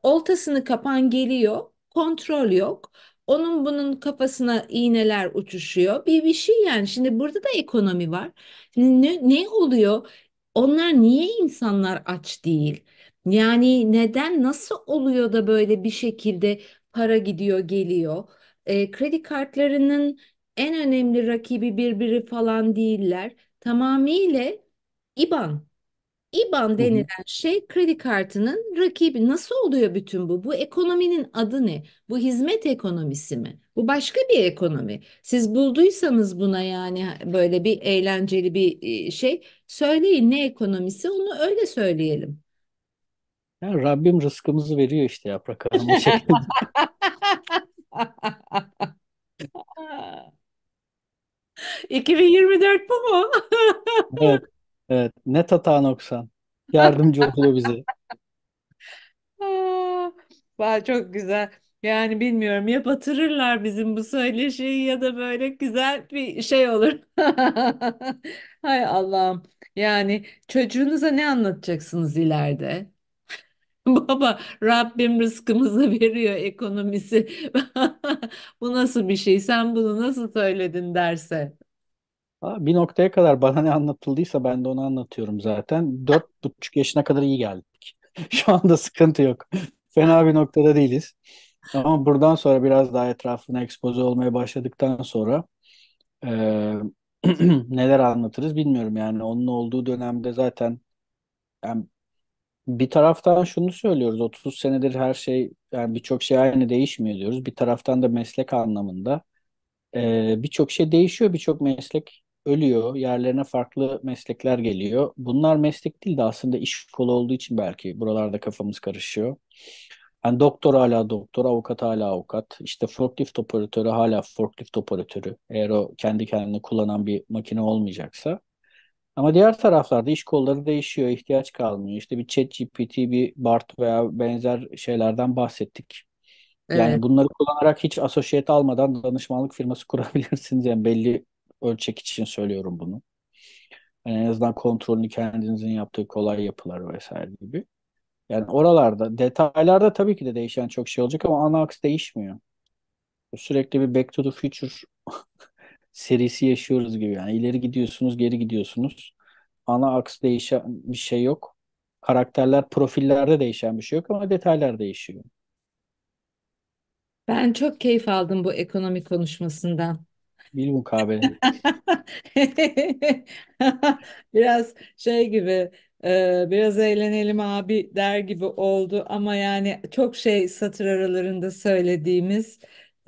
oltasını kapan geliyor. Kontrol yok. Onun bunun kafasına iğneler uçuşuyor. Bir bir şey yani. Şimdi burada da ekonomi var. Şimdi ne, ne oluyor? Onlar niye insanlar aç değil? Yani neden nasıl oluyor da böyle bir şekilde para gidiyor geliyor? E, kredi kartlarının en önemli rakibi birbiri falan değiller. Tamamıyla IBAN. IBAN denilen Hı-hı. şey kredi kartının rakibi. Nasıl oluyor bütün bu? Bu ekonominin adı ne? Bu hizmet ekonomisi mi? Bu başka bir ekonomi. Siz bulduysanız buna yani böyle bir eğlenceli bir e, şey söyleyin ne ekonomisi onu öyle söyleyelim. Ya Rabbim rızkımızı veriyor işte yaprak hanım o şekilde. ...2024 bu mu? evet. Evet. Net hata noksan. Yardımcı oluyor bize. Aa, ah, vay çok güzel. Yani bilmiyorum ya batırırlar bizim bu söyleşiyi ya da böyle güzel bir şey olur. Hay Allah'ım. Yani çocuğunuza ne anlatacaksınız ileride? Baba Rabbim rızkımızı veriyor ekonomisi. Bu nasıl bir şey? Sen bunu nasıl söyledin derse. Bir noktaya kadar bana ne anlatıldıysa ben de onu anlatıyorum zaten. Dört buçuk yaşına kadar iyi geldik. Şu anda sıkıntı yok. Fena bir noktada değiliz. Ama buradan sonra biraz daha etrafına ekspoze olmaya başladıktan sonra e, neler anlatırız bilmiyorum yani. Onun olduğu dönemde zaten yani bir taraftan şunu söylüyoruz 30 senedir her şey yani birçok şey aynı değişmiyor diyoruz. Bir taraftan da meslek anlamında e, birçok şey değişiyor birçok meslek ölüyor. Yerlerine farklı meslekler geliyor. Bunlar meslek değil de aslında iş kolu olduğu için belki buralarda kafamız karışıyor. Yani doktor hala doktor, avukat hala avukat. İşte forklift operatörü hala forklift operatörü. Eğer o kendi kendini kullanan bir makine olmayacaksa. Ama diğer taraflarda iş kolları değişiyor, ihtiyaç kalmıyor. İşte bir chat GPT, bir BART veya benzer şeylerden bahsettik. Yani evet. bunları kullanarak hiç asosiyete almadan danışmanlık firması kurabilirsiniz. Yani belli ölçek için söylüyorum bunu. Yani en azından kontrolünü kendinizin yaptığı kolay yapılar vesaire gibi. Yani oralarda detaylarda tabii ki de değişen çok şey olacak ama ana aks değişmiyor. Sürekli bir Back to the Future serisi yaşıyoruz gibi. Yani ileri gidiyorsunuz, geri gidiyorsunuz. Ana aks değişen bir şey yok. Karakterler, profillerde değişen bir şey yok ama detaylar değişiyor. Ben çok keyif aldım bu ekonomi konuşmasından. Bilbun kahveni. biraz şey gibi e, biraz eğlenelim abi der gibi oldu ama yani çok şey satır aralarında söylediğimiz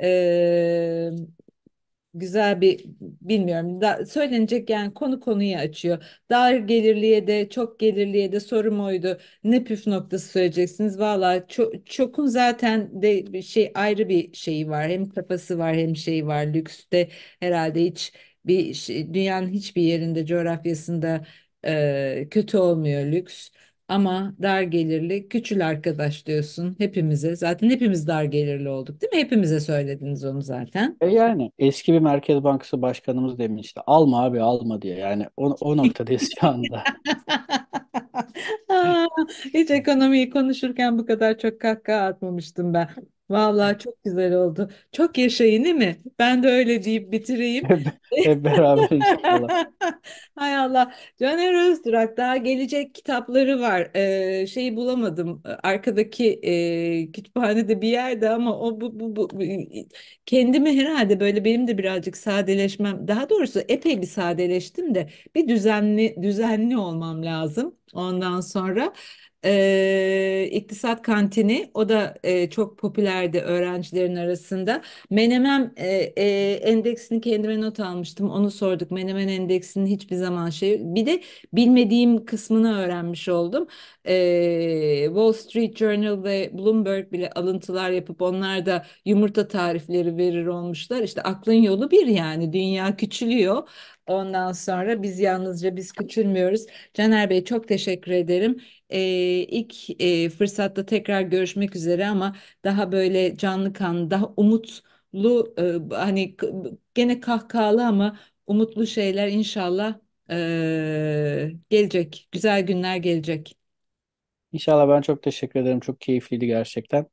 e, güzel bir bilmiyorum da, söylenecek yani konu konuyu açıyor. Dar gelirliye de çok gelirliye de sorum oydu. Ne püf noktası söyleyeceksiniz? Valla çok, çokun zaten de bir şey ayrı bir şeyi var. Hem kafası var hem şeyi var. Lükste herhalde hiç bir şey, dünyanın hiçbir yerinde coğrafyasında e, kötü olmuyor lüks ama dar gelirli küçül arkadaş diyorsun hepimize. Zaten hepimiz dar gelirli olduk değil mi? Hepimize söylediniz onu zaten. E yani eski bir Merkez Bankası başkanımız demişti. Alma abi alma diye. Yani o, o noktadayız şu anda. Hiç ekonomiyi konuşurken bu kadar çok kahkaha atmamıştım ben. Vallahi çok güzel oldu. Çok yaşayın değil mi? Ben de öyle deyip bitireyim. Hep, beraber inşallah. Hay Allah. Caner Özdurak daha gelecek kitapları var. Ee, şeyi bulamadım. Arkadaki e, kütüphanede bir yerde ama o bu, bu, bu kendimi herhalde böyle benim de birazcık sadeleşmem. Daha doğrusu epey bir sadeleştim de bir düzenli düzenli olmam lazım. Ondan sonra e, iktisat kantini o da e, çok popülerdi öğrencilerin arasında. Menemen e, e, endeksini kendime not almıştım onu sorduk. Menemen endeksinin hiçbir zaman şey bir de bilmediğim kısmını öğrenmiş oldum. E, Wall Street Journal ve Bloomberg bile alıntılar yapıp onlar da yumurta tarifleri verir olmuşlar. İşte aklın yolu bir yani dünya küçülüyor. Ondan sonra biz yalnızca biz küçülmüyoruz. Caner Bey çok teşekkür ederim e, ilk e, fırsatta tekrar görüşmek üzere ama daha böyle canlı kan, daha umutlu e, hani gene kahkahalı ama umutlu şeyler inşallah e, gelecek. Güzel günler gelecek. İnşallah ben çok teşekkür ederim. Çok keyifliydi gerçekten.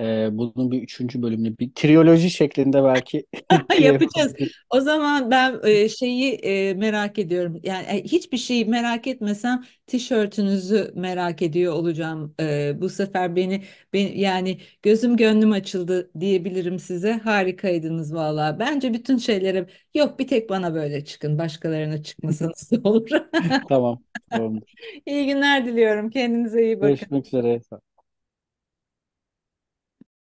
Ee, bunun bir üçüncü bölümünü bir triyoloji şeklinde belki yapacağız. Şey o zaman ben e, şeyi e, merak ediyorum. Yani e, hiçbir şeyi merak etmesem tişörtünüzü merak ediyor olacağım. E, bu sefer beni, beni yani gözüm gönlüm açıldı diyebilirim size. Harikaydınız vallahi. Bence bütün şeylere yok bir tek bana böyle çıkın. Başkalarına çıkmasanız da olur. tamam. Tamam. iyi günler diliyorum. Kendinize iyi bakın. Görüşmek üzere.